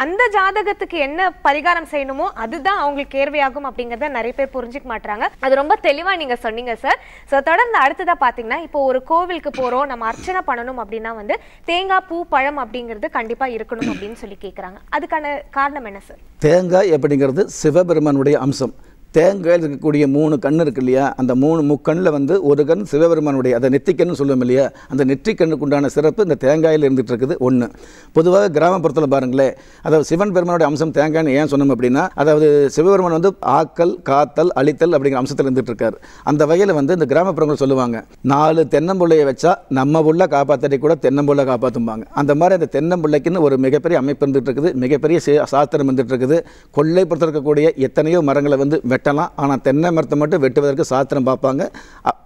அந்த ஜாதகத்துக்கு என்ன பரிகாரம் செய்யணுமோ அதுதான் அவங்களுக்கு கேர்வையாகும் அப்படிங்கிறத நிறைய பேர் புரிஞ்சுக்க மாட்டாங்க அது ரொம்ப தெளிவாக நீங்கள் சொன்னீங்க சார் ஸோ தொடர்ந்து அடுத்ததாக பார்த்தீங்கன்னா இப்போ ஒரு கோவிலுக்கு போகிறோம் நம்ம அர்ச்சனை பண்ணணும் அப்படின்னா வந்து தேங்காய் பூ பழம் அப்படிங்கிறது கண்டிப்பாக இருக்கணும் அப்படின்னு சொல்லி கேட்குறாங்க அதுக்கான காரணம் என்ன சார் தேங்காய் அப்படிங்கிறது சிவபெருமனுடைய அம்சம் தேங்காயில் இருக்கக்கூடிய மூணு கண் இருக்கு இல்லையா அந்த மூணு முக்கண்ணில் வந்து ஒரு கண் சிவபெருமானுடைய அதை நெற்றிக்கண்ணு சொல்லுவோம் இல்லையா அந்த கண்ணுக்கு உண்டான சிறப்பு இந்த தேங்காயில் இருந்துகிட்டு இருக்குது ஒன்று பொதுவாக கிராமப்புறத்தில் பாருங்களேன் அதாவது சிவன் பெருமானுடைய அம்சம் தேங்காய்னு ஏன் சொன்னோம் அப்படின்னா அதாவது சிவபெருமான் வந்து ஆக்கல் காத்தல் அழித்தல் அப்படிங்கிற அம்சத்தில் இருந்துகிட்டு இருக்காரு அந்த வகையில் வந்து இந்த கிராமப்புறங்கள் சொல்லுவாங்க நாலு தென்னம்புள்ளையை வச்சா நம்ம உள்ள காப்பாற்றி கூட தென்னம்புள்ள காப்பாற்றும்பாங்க அந்த மாதிரி அந்த தென்னம்புள்ளைக்குன்னு ஒரு மிகப்பெரிய அமைப்பு இருந்துகிட்டு இருக்குது மிகப்பெரிய சாஸ்திரம் இருந்துகிட்டு இருக்குது கொள்ளைப்புறத்தில் இருக்கக்கூடிய எத்தனையோ மரங்களை வந்து வெட்டலாம் ஆனால் தென்னை மரத்தை மட்டும் வெட்டுவதற்கு சாஸ்திரம் பார்ப்பாங்க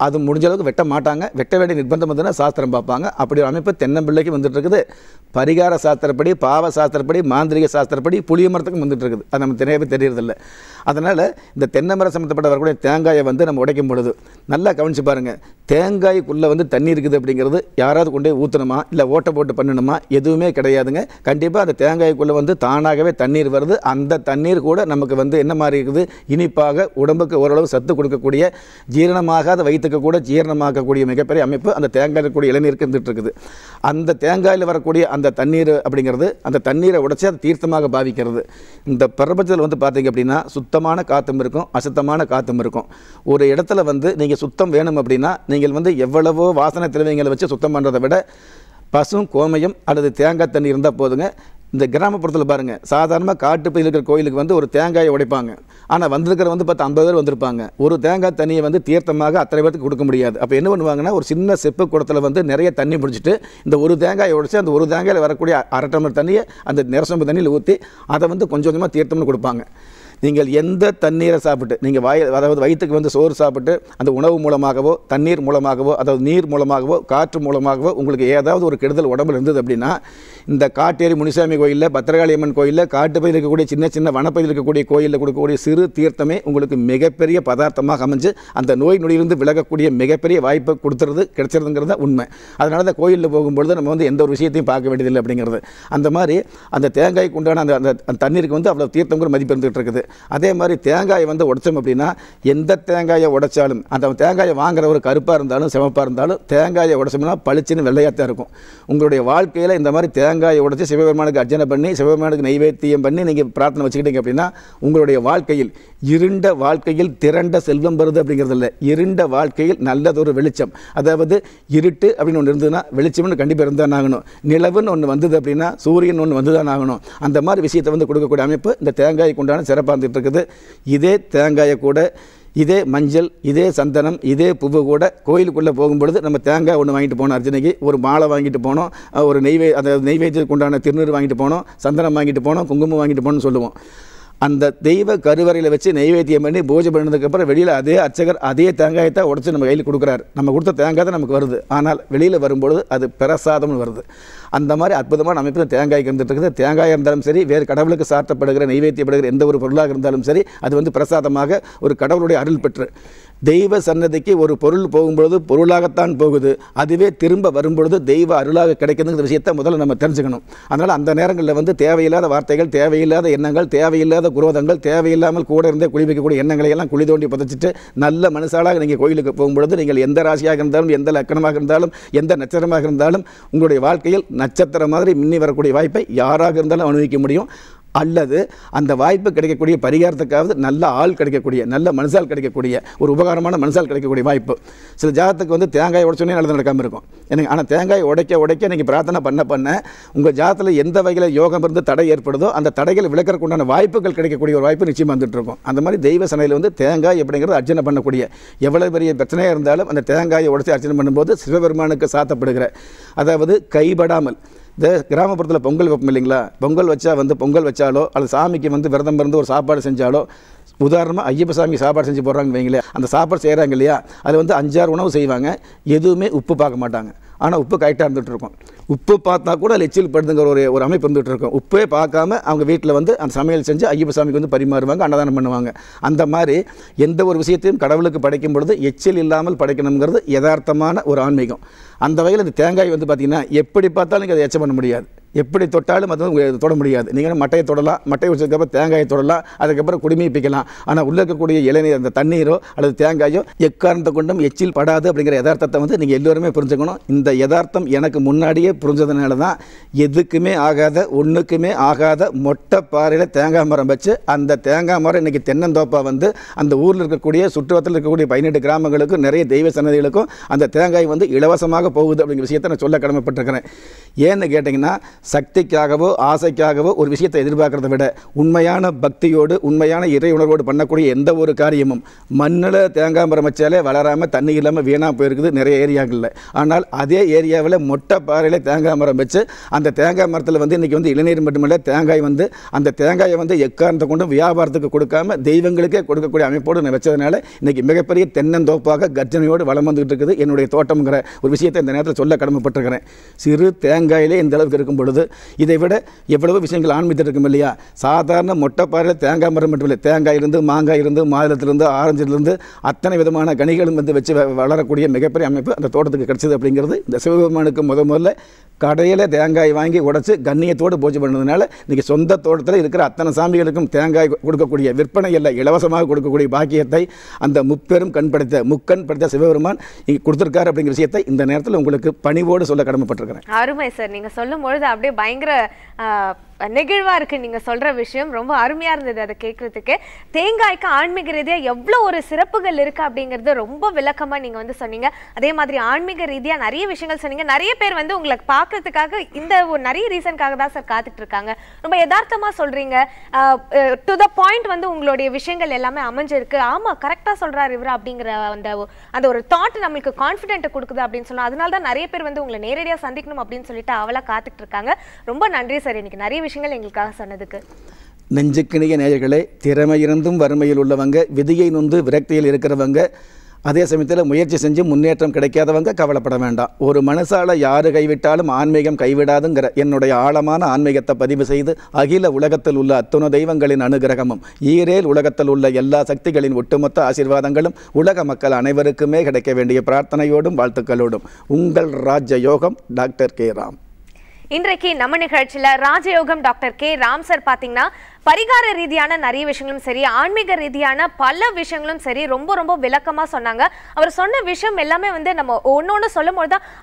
அது முடிஞ்ச அளவுக்கு வெட்ட மாட்டாங்க வெட்ட வேண்டிய நிர்பந்தம் வந்துன்னா சாஸ்திரம் பார்ப்பாங்க அப்படி ஒரு அமைப்பு தென்னம்பிள்ளைக்கு வந்துட்டு இருக்குது பரிகார சாஸ்திரப்படி பாவ சாஸ்திரப்படி மாந்திரிக சாஸ்திரப்படி புளிய மரத்துக்கும் வந்துட்டு இருக்குது அது நம்ம தெரியவே தெரியறதில்ல அதனால் இந்த தென்னை மரம் சம்மந்தப்பட்ட வரக்கூடிய தேங்காயை வந்து நம்ம உடைக்கும் பொழுது நல்லா கவனிச்சு பாருங்கள் தேங்காய்க்குள்ளே வந்து தண்ணி இருக்குது அப்படிங்கிறது யாராவது கொண்டு போய் ஊற்றணுமா இல்லை ஓட்டை போட்டு பண்ணணுமா எதுவுமே கிடையாதுங்க கண்டிப்பாக அந்த தேங்காய்க்குள்ளே வந்து தானாகவே தண்ணீர் வருது அந்த தண்ணீர் கூட நமக்கு வந்து என்ன மாதிரி இருக்குது இனிப்பாக கண்டிப்பாக உடம்புக்கு ஓரளவு சத்து கொடுக்கக்கூடிய ஜீரணமாகாத வயிற்றுக்கு கூட ஜீரணமாக்கக்கூடிய மிகப்பெரிய அமைப்பு அந்த தேங்காயில் கூடிய இளநீருக்கு இருந்துட்டு இருக்குது அந்த தேங்காயில் வரக்கூடிய அந்த தண்ணீர் அப்படிங்கிறது அந்த தண்ணீரை உடச்சி அதை தீர்த்தமாக பாவிக்கிறது இந்த பிரபஞ்சத்தில் வந்து பார்த்திங்க அப்படின்னா சுத்தமான காற்றும் இருக்கும் அசுத்தமான காற்றும் இருக்கும் ஒரு இடத்துல வந்து நீங்கள் சுத்தம் வேணும் அப்படின்னா நீங்கள் வந்து எவ்வளவோ வாசனை திரவியங்களை வச்சு சுத்தம் பண்ணுறதை விட பசும் கோமையும் அல்லது தேங்காய் தண்ணி இருந்தால் போதுங்க இந்த கிராமப்புறத்தில் பாருங்கள் சாதாரணமாக காட்டு பயில் இருக்கிற கோயிலுக்கு வந்து ஒரு தேங்காயை உடைப்பாங்க ஆனால் வந்திருக்கிற வந்து பத்து ஐம்பது பேர் வந்திருப்பாங்க ஒரு தேங்காய் தண்ணியை வந்து தீர்த்தமாக அத்தனை பேருக்கு கொடுக்க முடியாது அப்போ என்ன பண்ணுவாங்கன்னா ஒரு சின்ன செப்பு குடத்தில் வந்து நிறைய தண்ணி பிடிச்சிட்டு இந்த ஒரு தேங்காயை உடைச்சி அந்த ஒரு தேங்காயில் வரக்கூடிய அரை டம்ளர் தண்ணியை அந்த நிரசம்பு தண்ணியில் ஊற்றி அதை வந்து கொஞ்சம் கொஞ்சமாக தீர்த்தம்னு கொடுப்பாங்க நீங்கள் எந்த தண்ணீரை சாப்பிட்டு நீங்கள் வாய் அதாவது வயிற்றுக்கு வந்து சோறு சாப்பிட்டு அந்த உணவு மூலமாகவோ தண்ணீர் மூலமாகவோ அதாவது நீர் மூலமாகவோ காற்று மூலமாகவோ உங்களுக்கு ஏதாவது ஒரு கெடுதல் உடம்புல இருந்தது அப்படின்னா இந்த காட்டேரி முனிசாமி கோயிலில் பத்திரகாளி அம்மன் கோயிலில் காட்டுப்பயில் இருக்கக்கூடிய சின்ன சின்ன வனப்பயில் இருக்கக்கூடிய கோயிலில் கொடுக்கக்கூடிய சிறு தீர்த்தமே உங்களுக்கு மிகப்பெரிய பதார்த்தமாக அமைஞ்சு அந்த நோய் நொடியிலிருந்து விலகக்கூடிய மிகப்பெரிய வாய்ப்பை கொடுத்துறது கிடைச்சிருதுங்கிறத உண்மை அதனால தான் கோயிலில் போகும்பொழுது நம்ம வந்து எந்த ஒரு விஷயத்தையும் பார்க்க வேண்டியதில்லை அப்படிங்கிறது அந்த மாதிரி அந்த தேங்காய்க்கு உண்டான அந்த அந்த தண்ணீருக்கு வந்து அவ்வளோ தீர்த்தங்கிற மதிப்பு இருந்துகிட்டு இருக்குது அதே மாதிரி தேங்காயை வந்து உடைச்சோம் அப்படின்னா எந்த தேங்காயை உடைச்சாலும் அந்த தேங்காயை வாங்குற ஒரு கருப்பாக இருந்தாலும் சிவப்பாக இருந்தாலும் தேங்காயை உடைச்சோம்னா பளிச்சுன்னு வெள்ளையாக தான் இருக்கும் உங்களுடைய வாழ்க்கையில் இந்த மாதிரி தேங்காயை உடைச்சி சிவபெருமானுக்கு அர்ச்சனை பண்ணி சிவபெருமானுக்கு நைவேத்தியம் பண்ணி நீங்கள் பிரார்த்தனை வச்சுக்கிட்டீங்க அப்படின்னா உங்களுடைய வாழ்க்கையில் இருண்ட வாழ்க்கையில் திரண்ட செல்வம் வருது அப்படிங்கிறது இல்லை இருண்ட வாழ்க்கையில் நல்லதொரு வெளிச்சம் அதாவது இருட்டு அப்படின்னு ஒன்று இருந்ததுன்னா வெளிச்சம்னு கண்டிப்பாக இருந்தால் ஆகணும் நிலவுன்னு ஒன்று வந்தது அப்படின்னா சூரியன் ஒன்று வந்து தான் ஆகணும் அந்த மாதிரி விஷயத்தை வந்து கொடுக்கக்கூடிய அமைப்பு இந்த தேங்காய்க்கு உண்டான சிறப்பாக வந்துட்டு இருக்குது இதே தேங்காயை கூட இதே மஞ்சள் இதே சந்தனம் இதே பூவு கூட கோயிலுக்குள்ளே போகும்பொழுது நம்ம தேங்காய் ஒன்று வாங்கிட்டு போனோம் அர்ச்சனைக்கு ஒரு மாலை வாங்கிட்டு போனோம் ஒரு நெய்வே அந்த நெய்வேத்தியத்துக்கு உண்டான திருநீர் வாங்கிட்டு போனோம் சந்தனம் வாங்கிட்டு போனோம் குங்குமம் வாங்கிட்டு போனோம்னு சொல்லுவோம் அந்த தெய்வ கருவறையில் வச்சு நெய்வேத்தியம் பண்ணி பூஜை பண்ணதுக்கப்புறம் வெளியில் அதே அர்ச்சகர் அதே தேங்காயை தான் உடச்சி நம்ம கையில் கொடுக்குறாரு நம்ம கொடுத்த தேங்காய் தான் நமக்கு வருது ஆனால் வெளியில் வரும்பொழுது அது பிரசாதம்னு வருது அந்த மாதிரி அற்புதமான அமைப்பில் தேங்காய் இருந்துட்டு தேங்காயாக இருந்தாலும் சரி வேறு கடவுளுக்கு சார்த்தப்படுகிற நைவேத்தியப்படுகிற எந்த ஒரு பொருளாக இருந்தாலும் சரி அது வந்து பிரசாதமாக ஒரு கடவுளுடைய அருள் பெற்று தெய்வ சன்னதிக்கு ஒரு பொருள் போகும்பொழுது பொருளாகத்தான் போகுது அதுவே திரும்ப வரும்பொழுது தெய்வ அருளாக கிடைக்குதுங்கிற விஷயத்தை முதல்ல நம்ம தெரிஞ்சுக்கணும் அதனால் அந்த நேரங்களில் வந்து தேவையில்லாத வார்த்தைகள் தேவையில்லாத எண்ணங்கள் தேவையில்லாத குரோதங்கள் தேவையில்லாமல் கூட இருந்தே குளிவிக்கக்கூடிய எண்ணங்களை எல்லாம் குழி தோண்டி புதைச்சிட்டு நல்ல மனுஷாலாக நீங்கள் கோயிலுக்கு போகும்பொழுது நீங்கள் எந்த ராசியாக இருந்தாலும் எந்த லக்கணமாக இருந்தாலும் எந்த நட்சத்திரமாக இருந்தாலும் உங்களுடைய வாழ்க்கையில் நட்சத்திரம் மாதிரி மின்னி வரக்கூடிய வாய்ப்பை யாராக இருந்தாலும் அனுபவிக்க முடியும் அல்லது அந்த வாய்ப்பு கிடைக்கக்கூடிய பரிகாரத்துக்காவது நல்ல ஆள் கிடைக்கக்கூடிய நல்ல மனுஷால் கிடைக்கக்கூடிய ஒரு உபகாரமான மனுஷால் கிடைக்கக்கூடிய வாய்ப்பு சில ஜாதத்துக்கு வந்து தேங்காய் உடச்சோன்னே நல்லது நடக்காமல் இருக்கும் எனக்கு ஆனால் தேங்காய் உடைக்க உடைக்க நீங்கள் பிரார்த்தனை பண்ண பண்ண உங்கள் ஜாதத்தில் எந்த வகையில் யோகம் இருந்து தடை ஏற்படுதோ அந்த தடைகள் விளக்கறக்குண்டான வாய்ப்புகள் கிடைக்கக்கூடிய ஒரு வாய்ப்பு நிச்சயம் வந்துட்டு இருக்கும் அந்த மாதிரி தெய்வ சனையில் வந்து தேங்காய் அப்படிங்கிறது அர்ச்சனை பண்ணக்கூடிய எவ்வளோ பெரிய பிரச்சனையாக இருந்தாலும் அந்த தேங்காயை உடச்சி அர்ச்சனை பண்ணும்போது சிவபெருமானுக்கு சாத்தப்படுகிற அதாவது கைபடாமல் இந்த கிராமப்புறத்தில் பொங்கல் வைப்போம் இல்லைங்களா பொங்கல் வச்சா வந்து பொங்கல் வச்சாலோ அல்லது சாமிக்கு வந்து விரதம் பிறந்து ஒரு சாப்பாடு செஞ்சாலோ உதாரணமாக ஐயப்ப சாமிக்கு சாப்பாடு செஞ்சு போடுறாங்கன்னு வைங்களேன் அந்த சாப்பாடு செய்கிறாங்க இல்லையா அதில் வந்து அஞ்சாறு உணவு செய்வாங்க எதுவுமே உப்பு பார்க்க மாட்டாங்க ஆனால் உப்பு கரெக்டாக இருக்கும் உப்பு பார்த்தா கூட லெச்சில் படுதுங்கிற ஒரு ஒரு அமைப்பு இருந்துகிட்டு இருக்கும் உப்பே பார்க்காம அவங்க வீட்டில் வந்து அந்த சமையல் செஞ்சு ஐயப்ப சாமிக்கு வந்து பரிமாறுவாங்க அன்னதானம் பண்ணுவாங்க அந்த மாதிரி எந்த ஒரு விஷயத்தையும் கடவுளுக்கு படைக்கும் பொழுது எச்சில் இல்லாமல் படைக்கணுங்கிறது யதார்த்தமான ஒரு ஆன்மீகம் அந்த வகையில் இந்த தேங்காய் வந்து பார்த்திங்கன்னா எப்படி பார்த்தாலும் நீங்கள் அதை எச்சம் பண்ண முடியாது எப்படி தொட்டாலும் அது வந்து தொட முடியாது நீங்கள் மட்டையை தொடலாம் மட்டை வச்சதுக்கப்புறம் தேங்காயை தொடலாம் அதுக்கப்புறம் குடிமையை பிக்கலாம் ஆனால் உள்ளே இருக்கக்கூடிய இளநீர் அந்த தண்ணீரோ அல்லது தேங்காயோ எக்காரணத்தை கொண்டும் எச்சில் படாது அப்படிங்கிற யதார்த்தத்தை வந்து நீங்கள் எல்லோருமே புரிஞ்சுக்கணும் இந்த யதார்த்தம் எனக்கு முன்னாடியே புரிஞ்சதுனால தான் எதுக்குமே ஆகாத ஒன்றுக்குமே ஆகாத மொட்டை பாறையில் தேங்காய் மரம் வச்சு அந்த தேங்காய் மரம் இன்றைக்கி தென்னந்தோப்பா வந்து அந்த ஊரில் இருக்கக்கூடிய சுற்றுவத்தில் இருக்கக்கூடிய பதினெட்டு கிராமங்களுக்கும் நிறைய தெய்வ சன்னதிகளுக்கும் அந்த தேங்காய் வந்து இலவசமாக போகுது அப்படிங்கிற விஷயத்தை நான் சொல்ல கடமைப்பட்டிருக்கிறேன் ஏன்னு கேட்டிங்கன்னா சக்திக்காகவோ ஆசைக்காகவோ ஒரு விஷயத்தை எதிர்பார்க்குறத விட உண்மையான பக்தியோடு உண்மையான இறை உணர்வோடு பண்ணக்கூடிய எந்த ஒரு காரியமும் மண்ணில் தேங்காய் மரம் வச்சாலே வளராமல் தண்ணி இல்லாமல் வீணாக போயிருக்குது நிறைய ஏரியாக்களில் ஆனால் அதே ஏரியாவில் மொட்டை பாறையில் தேங்காய் மரம் வச்சு அந்த தேங்காய் மரத்தில் வந்து இன்றைக்கி வந்து இளநீர் மட்டுமில்லை தேங்காய் வந்து அந்த தேங்காயை வந்து எக்காரணத்தை கொண்டு வியாபாரத்துக்கு கொடுக்காம தெய்வங்களுக்கே கொடுக்கக்கூடிய அமைப்போடு நான் வச்சதுனால இன்றைக்கி மிகப்பெரிய தென்னந்தோப்பாக கர்ஜனையோடு வளம் வந்துகிட்டு இருக்குது என்னுடைய தோட்டம்ங்கிற ஒரு விஷயத்தை இந்த நேரத்தில் சொல்ல கடமைப்பட்டிருக்கிறேன் சிறு தேங்காயிலே இந்த அளவுக்கு இருக்கும் பொழுது சொல்கிறது இதை விட எவ்வளவோ விஷயங்கள் ஆன்மீகத்தில் இருக்கும் இல்லையா சாதாரண மொட்டை பாறையில் தேங்காய் மரம் மட்டுமில்லை தேங்காய் இருந்து மாங்காய் இருந்து மாநிலத்திலிருந்து ஆரஞ்சிலிருந்து அத்தனை விதமான கனிகளும் வந்து வச்சு வளரக்கூடிய மிகப்பெரிய அமைப்பு அந்த தோட்டத்துக்கு கிடைச்சது அப்படிங்கிறது இந்த சிவபெருமானுக்கு முத முதல்ல கடையில் தேங்காய் வாங்கி உடச்சி கண்ணியத்தோடு பூஜை பண்ணதுனால இன்றைக்கி சொந்த தோட்டத்தில் இருக்கிற அத்தனை சாமிகளுக்கும் தேங்காய் கொடுக்கக்கூடிய விற்பனை இல்லை இலவசமாக கொடுக்கக்கூடிய பாக்கியத்தை அந்த முப்பெரும் கண்படுத்த முக்கண் படைத்த சிவபெருமான் இங்கே கொடுத்துருக்காரு அப்படிங்கிற விஷயத்தை இந்த நேரத்தில் உங்களுக்கு பணிவோடு சொல்ல கடமைப்பட்டிருக்கிறேன் அருமை சார் நீங்கள் சொல்லும் பொழுது அப்படியே பயங்கர நெகிழ்வாக இருக்குது நீங்கள் சொல்கிற விஷயம் ரொம்ப அருமையாக இருந்தது அதை கேட்குறதுக்கு தேங்காய்க்கு ஆன்மீக ரீதியாக எவ்வளோ ஒரு சிறப்புகள் இருக்குது அப்படிங்கிறது ரொம்ப விளக்கமாக நீங்கள் வந்து சொன்னீங்க அதே மாதிரி ஆன்மீக ரீதியாக நிறைய விஷயங்கள் சொன்னீங்க நிறைய பேர் வந்து உங்களை பார்க்கறதுக்காக இந்த ஒரு நிறைய ரீசனுக்காக தான் சார் காத்துட்டு இருக்காங்க ரொம்ப யதார்த்தமாக சொல்கிறீங்க டு த பாயிண்ட் வந்து உங்களுடைய விஷயங்கள் எல்லாமே அமைஞ்சிருக்கு ஆமாம் கரெக்டாக சொல்கிறார் இவர் அப்படிங்கிற அந்த அந்த ஒரு தாட் நம்மளுக்கு கான்ஃபிடென்ட்டை கொடுக்குது அப்படின்னு சொன்னால் அதனால தான் நிறைய பேர் வந்து உங்களை நேரடியாக சந்திக்கணும் அப்படின்னு சொல்லிட்டு அவளாக காத்துட்டு இருக்காங்க ரொம்ப நன்றி சார் இன்னைக்கு நிறைய விஷயங்கள் எங்களுக்காக சொன்னதுக்கு நெஞ்சுக்கிணிய நேயர்களே திறமை இருந்தும் வறுமையில் உள்ளவங்க விதியை நொந்து விரக்தியில் இருக்கிறவங்க அதே சமயத்தில் முயற்சி செஞ்சு முன்னேற்றம் கிடைக்காதவங்க கவலைப்பட வேண்டாம் ஒரு மனசால் யார் கைவிட்டாலும் ஆன்மீகம் கைவிடாதுங்கிற என்னுடைய ஆழமான ஆன்மீகத்தை பதிவு செய்து அகில உலகத்தில் உள்ள அத்துண தெய்வங்களின் அனுகிரகமும் ஈரேல் உலகத்தில் உள்ள எல்லா சக்திகளின் ஒட்டுமொத்த ஆசீர்வாதங்களும் உலக மக்கள் அனைவருக்குமே கிடைக்க வேண்டிய பிரார்த்தனையோடும் வாழ்த்துக்களோடும் உங்கள் ராஜ யோகம் டாக்டர் கே ராம் இன்றைக்கு நம்ம நிகழ்ச்சியில் ராஜயோகம் டாக்டர் கே ராம் சார் பார்த்தீங்கன்னா பரிகார ரீதியான நிறைய விஷயங்களும் சரி ஆன்மீக ரீதியான பல விஷயங்களும் சரி ரொம்ப ரொம்ப விளக்கமாக சொன்னாங்க அவர் சொன்ன விஷயம் எல்லாமே வந்து நம்ம ஒன்று சொல்லும்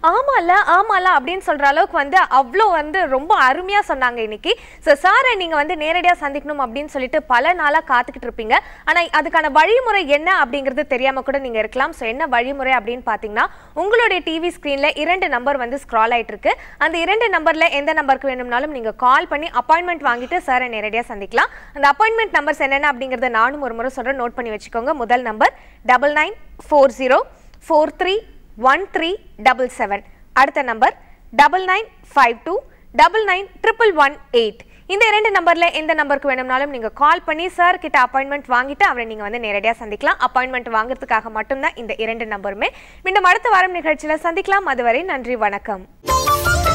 ஆமா தான் ஆமா இல்ல அப்படின்னு சொல்கிற அளவுக்கு வந்து அவ்வளோ வந்து ரொம்ப அருமையாக சொன்னாங்க இன்னைக்கு ஸோ சாரை நீங்கள் வந்து நேரடியாக சந்திக்கணும் அப்படின்னு சொல்லிட்டு பல நாளாக காத்துக்கிட்டு இருப்பீங்க ஆனால் அதுக்கான வழிமுறை என்ன அப்படிங்கிறது தெரியாமல் கூட நீங்கள் இருக்கலாம் ஸோ என்ன வழிமுறை அப்படின்னு பார்த்தீங்கன்னா உங்களுடைய டிவி ஸ்க்ரீனில் இரண்டு நம்பர் வந்து ஸ்க்ரால் ஆயிட்டு இருக்கு அந்த இரண்டு நம்பரில் எந்த நம்பருக்கு வேணும்னாலும் நீங்கள் கால் பண்ணி அப்பாயின்மெண்ட் வாங்கிட்டு சாரை நேரடியாக சந்திக்கலாம் பண்ணிக்கலாம் அந்த அப்பாயின்மெண்ட் நம்பர்ஸ் என்னென்ன அப்படிங்கிறத நானும் ஒரு முறை சொல்கிறேன் நோட் பண்ணி வச்சுக்கோங்க முதல் number double nine four zero four three one three double seven அடுத்த number double nine five two double nine triple one eight இந்த இரண்டு நம்பரில் எந்த நம்பருக்கு வேணும்னாலும் நீங்கள் கால் பண்ணி சார் கிட்ட அப்பாயின்மெண்ட் வாங்கிட்டு அவரை நீங்கள் வந்து நேரடியாக சந்திக்கலாம் அப்பாயின்மெண்ட் வாங்குறதுக்காக மட்டும்தான் இந்த இரண்டு நம்பருமே மீண்டும் அடுத்த வாரம் நிகழ்ச்சியில் சந்திக்கலாம் அதுவரை நன்றி வணக்கம்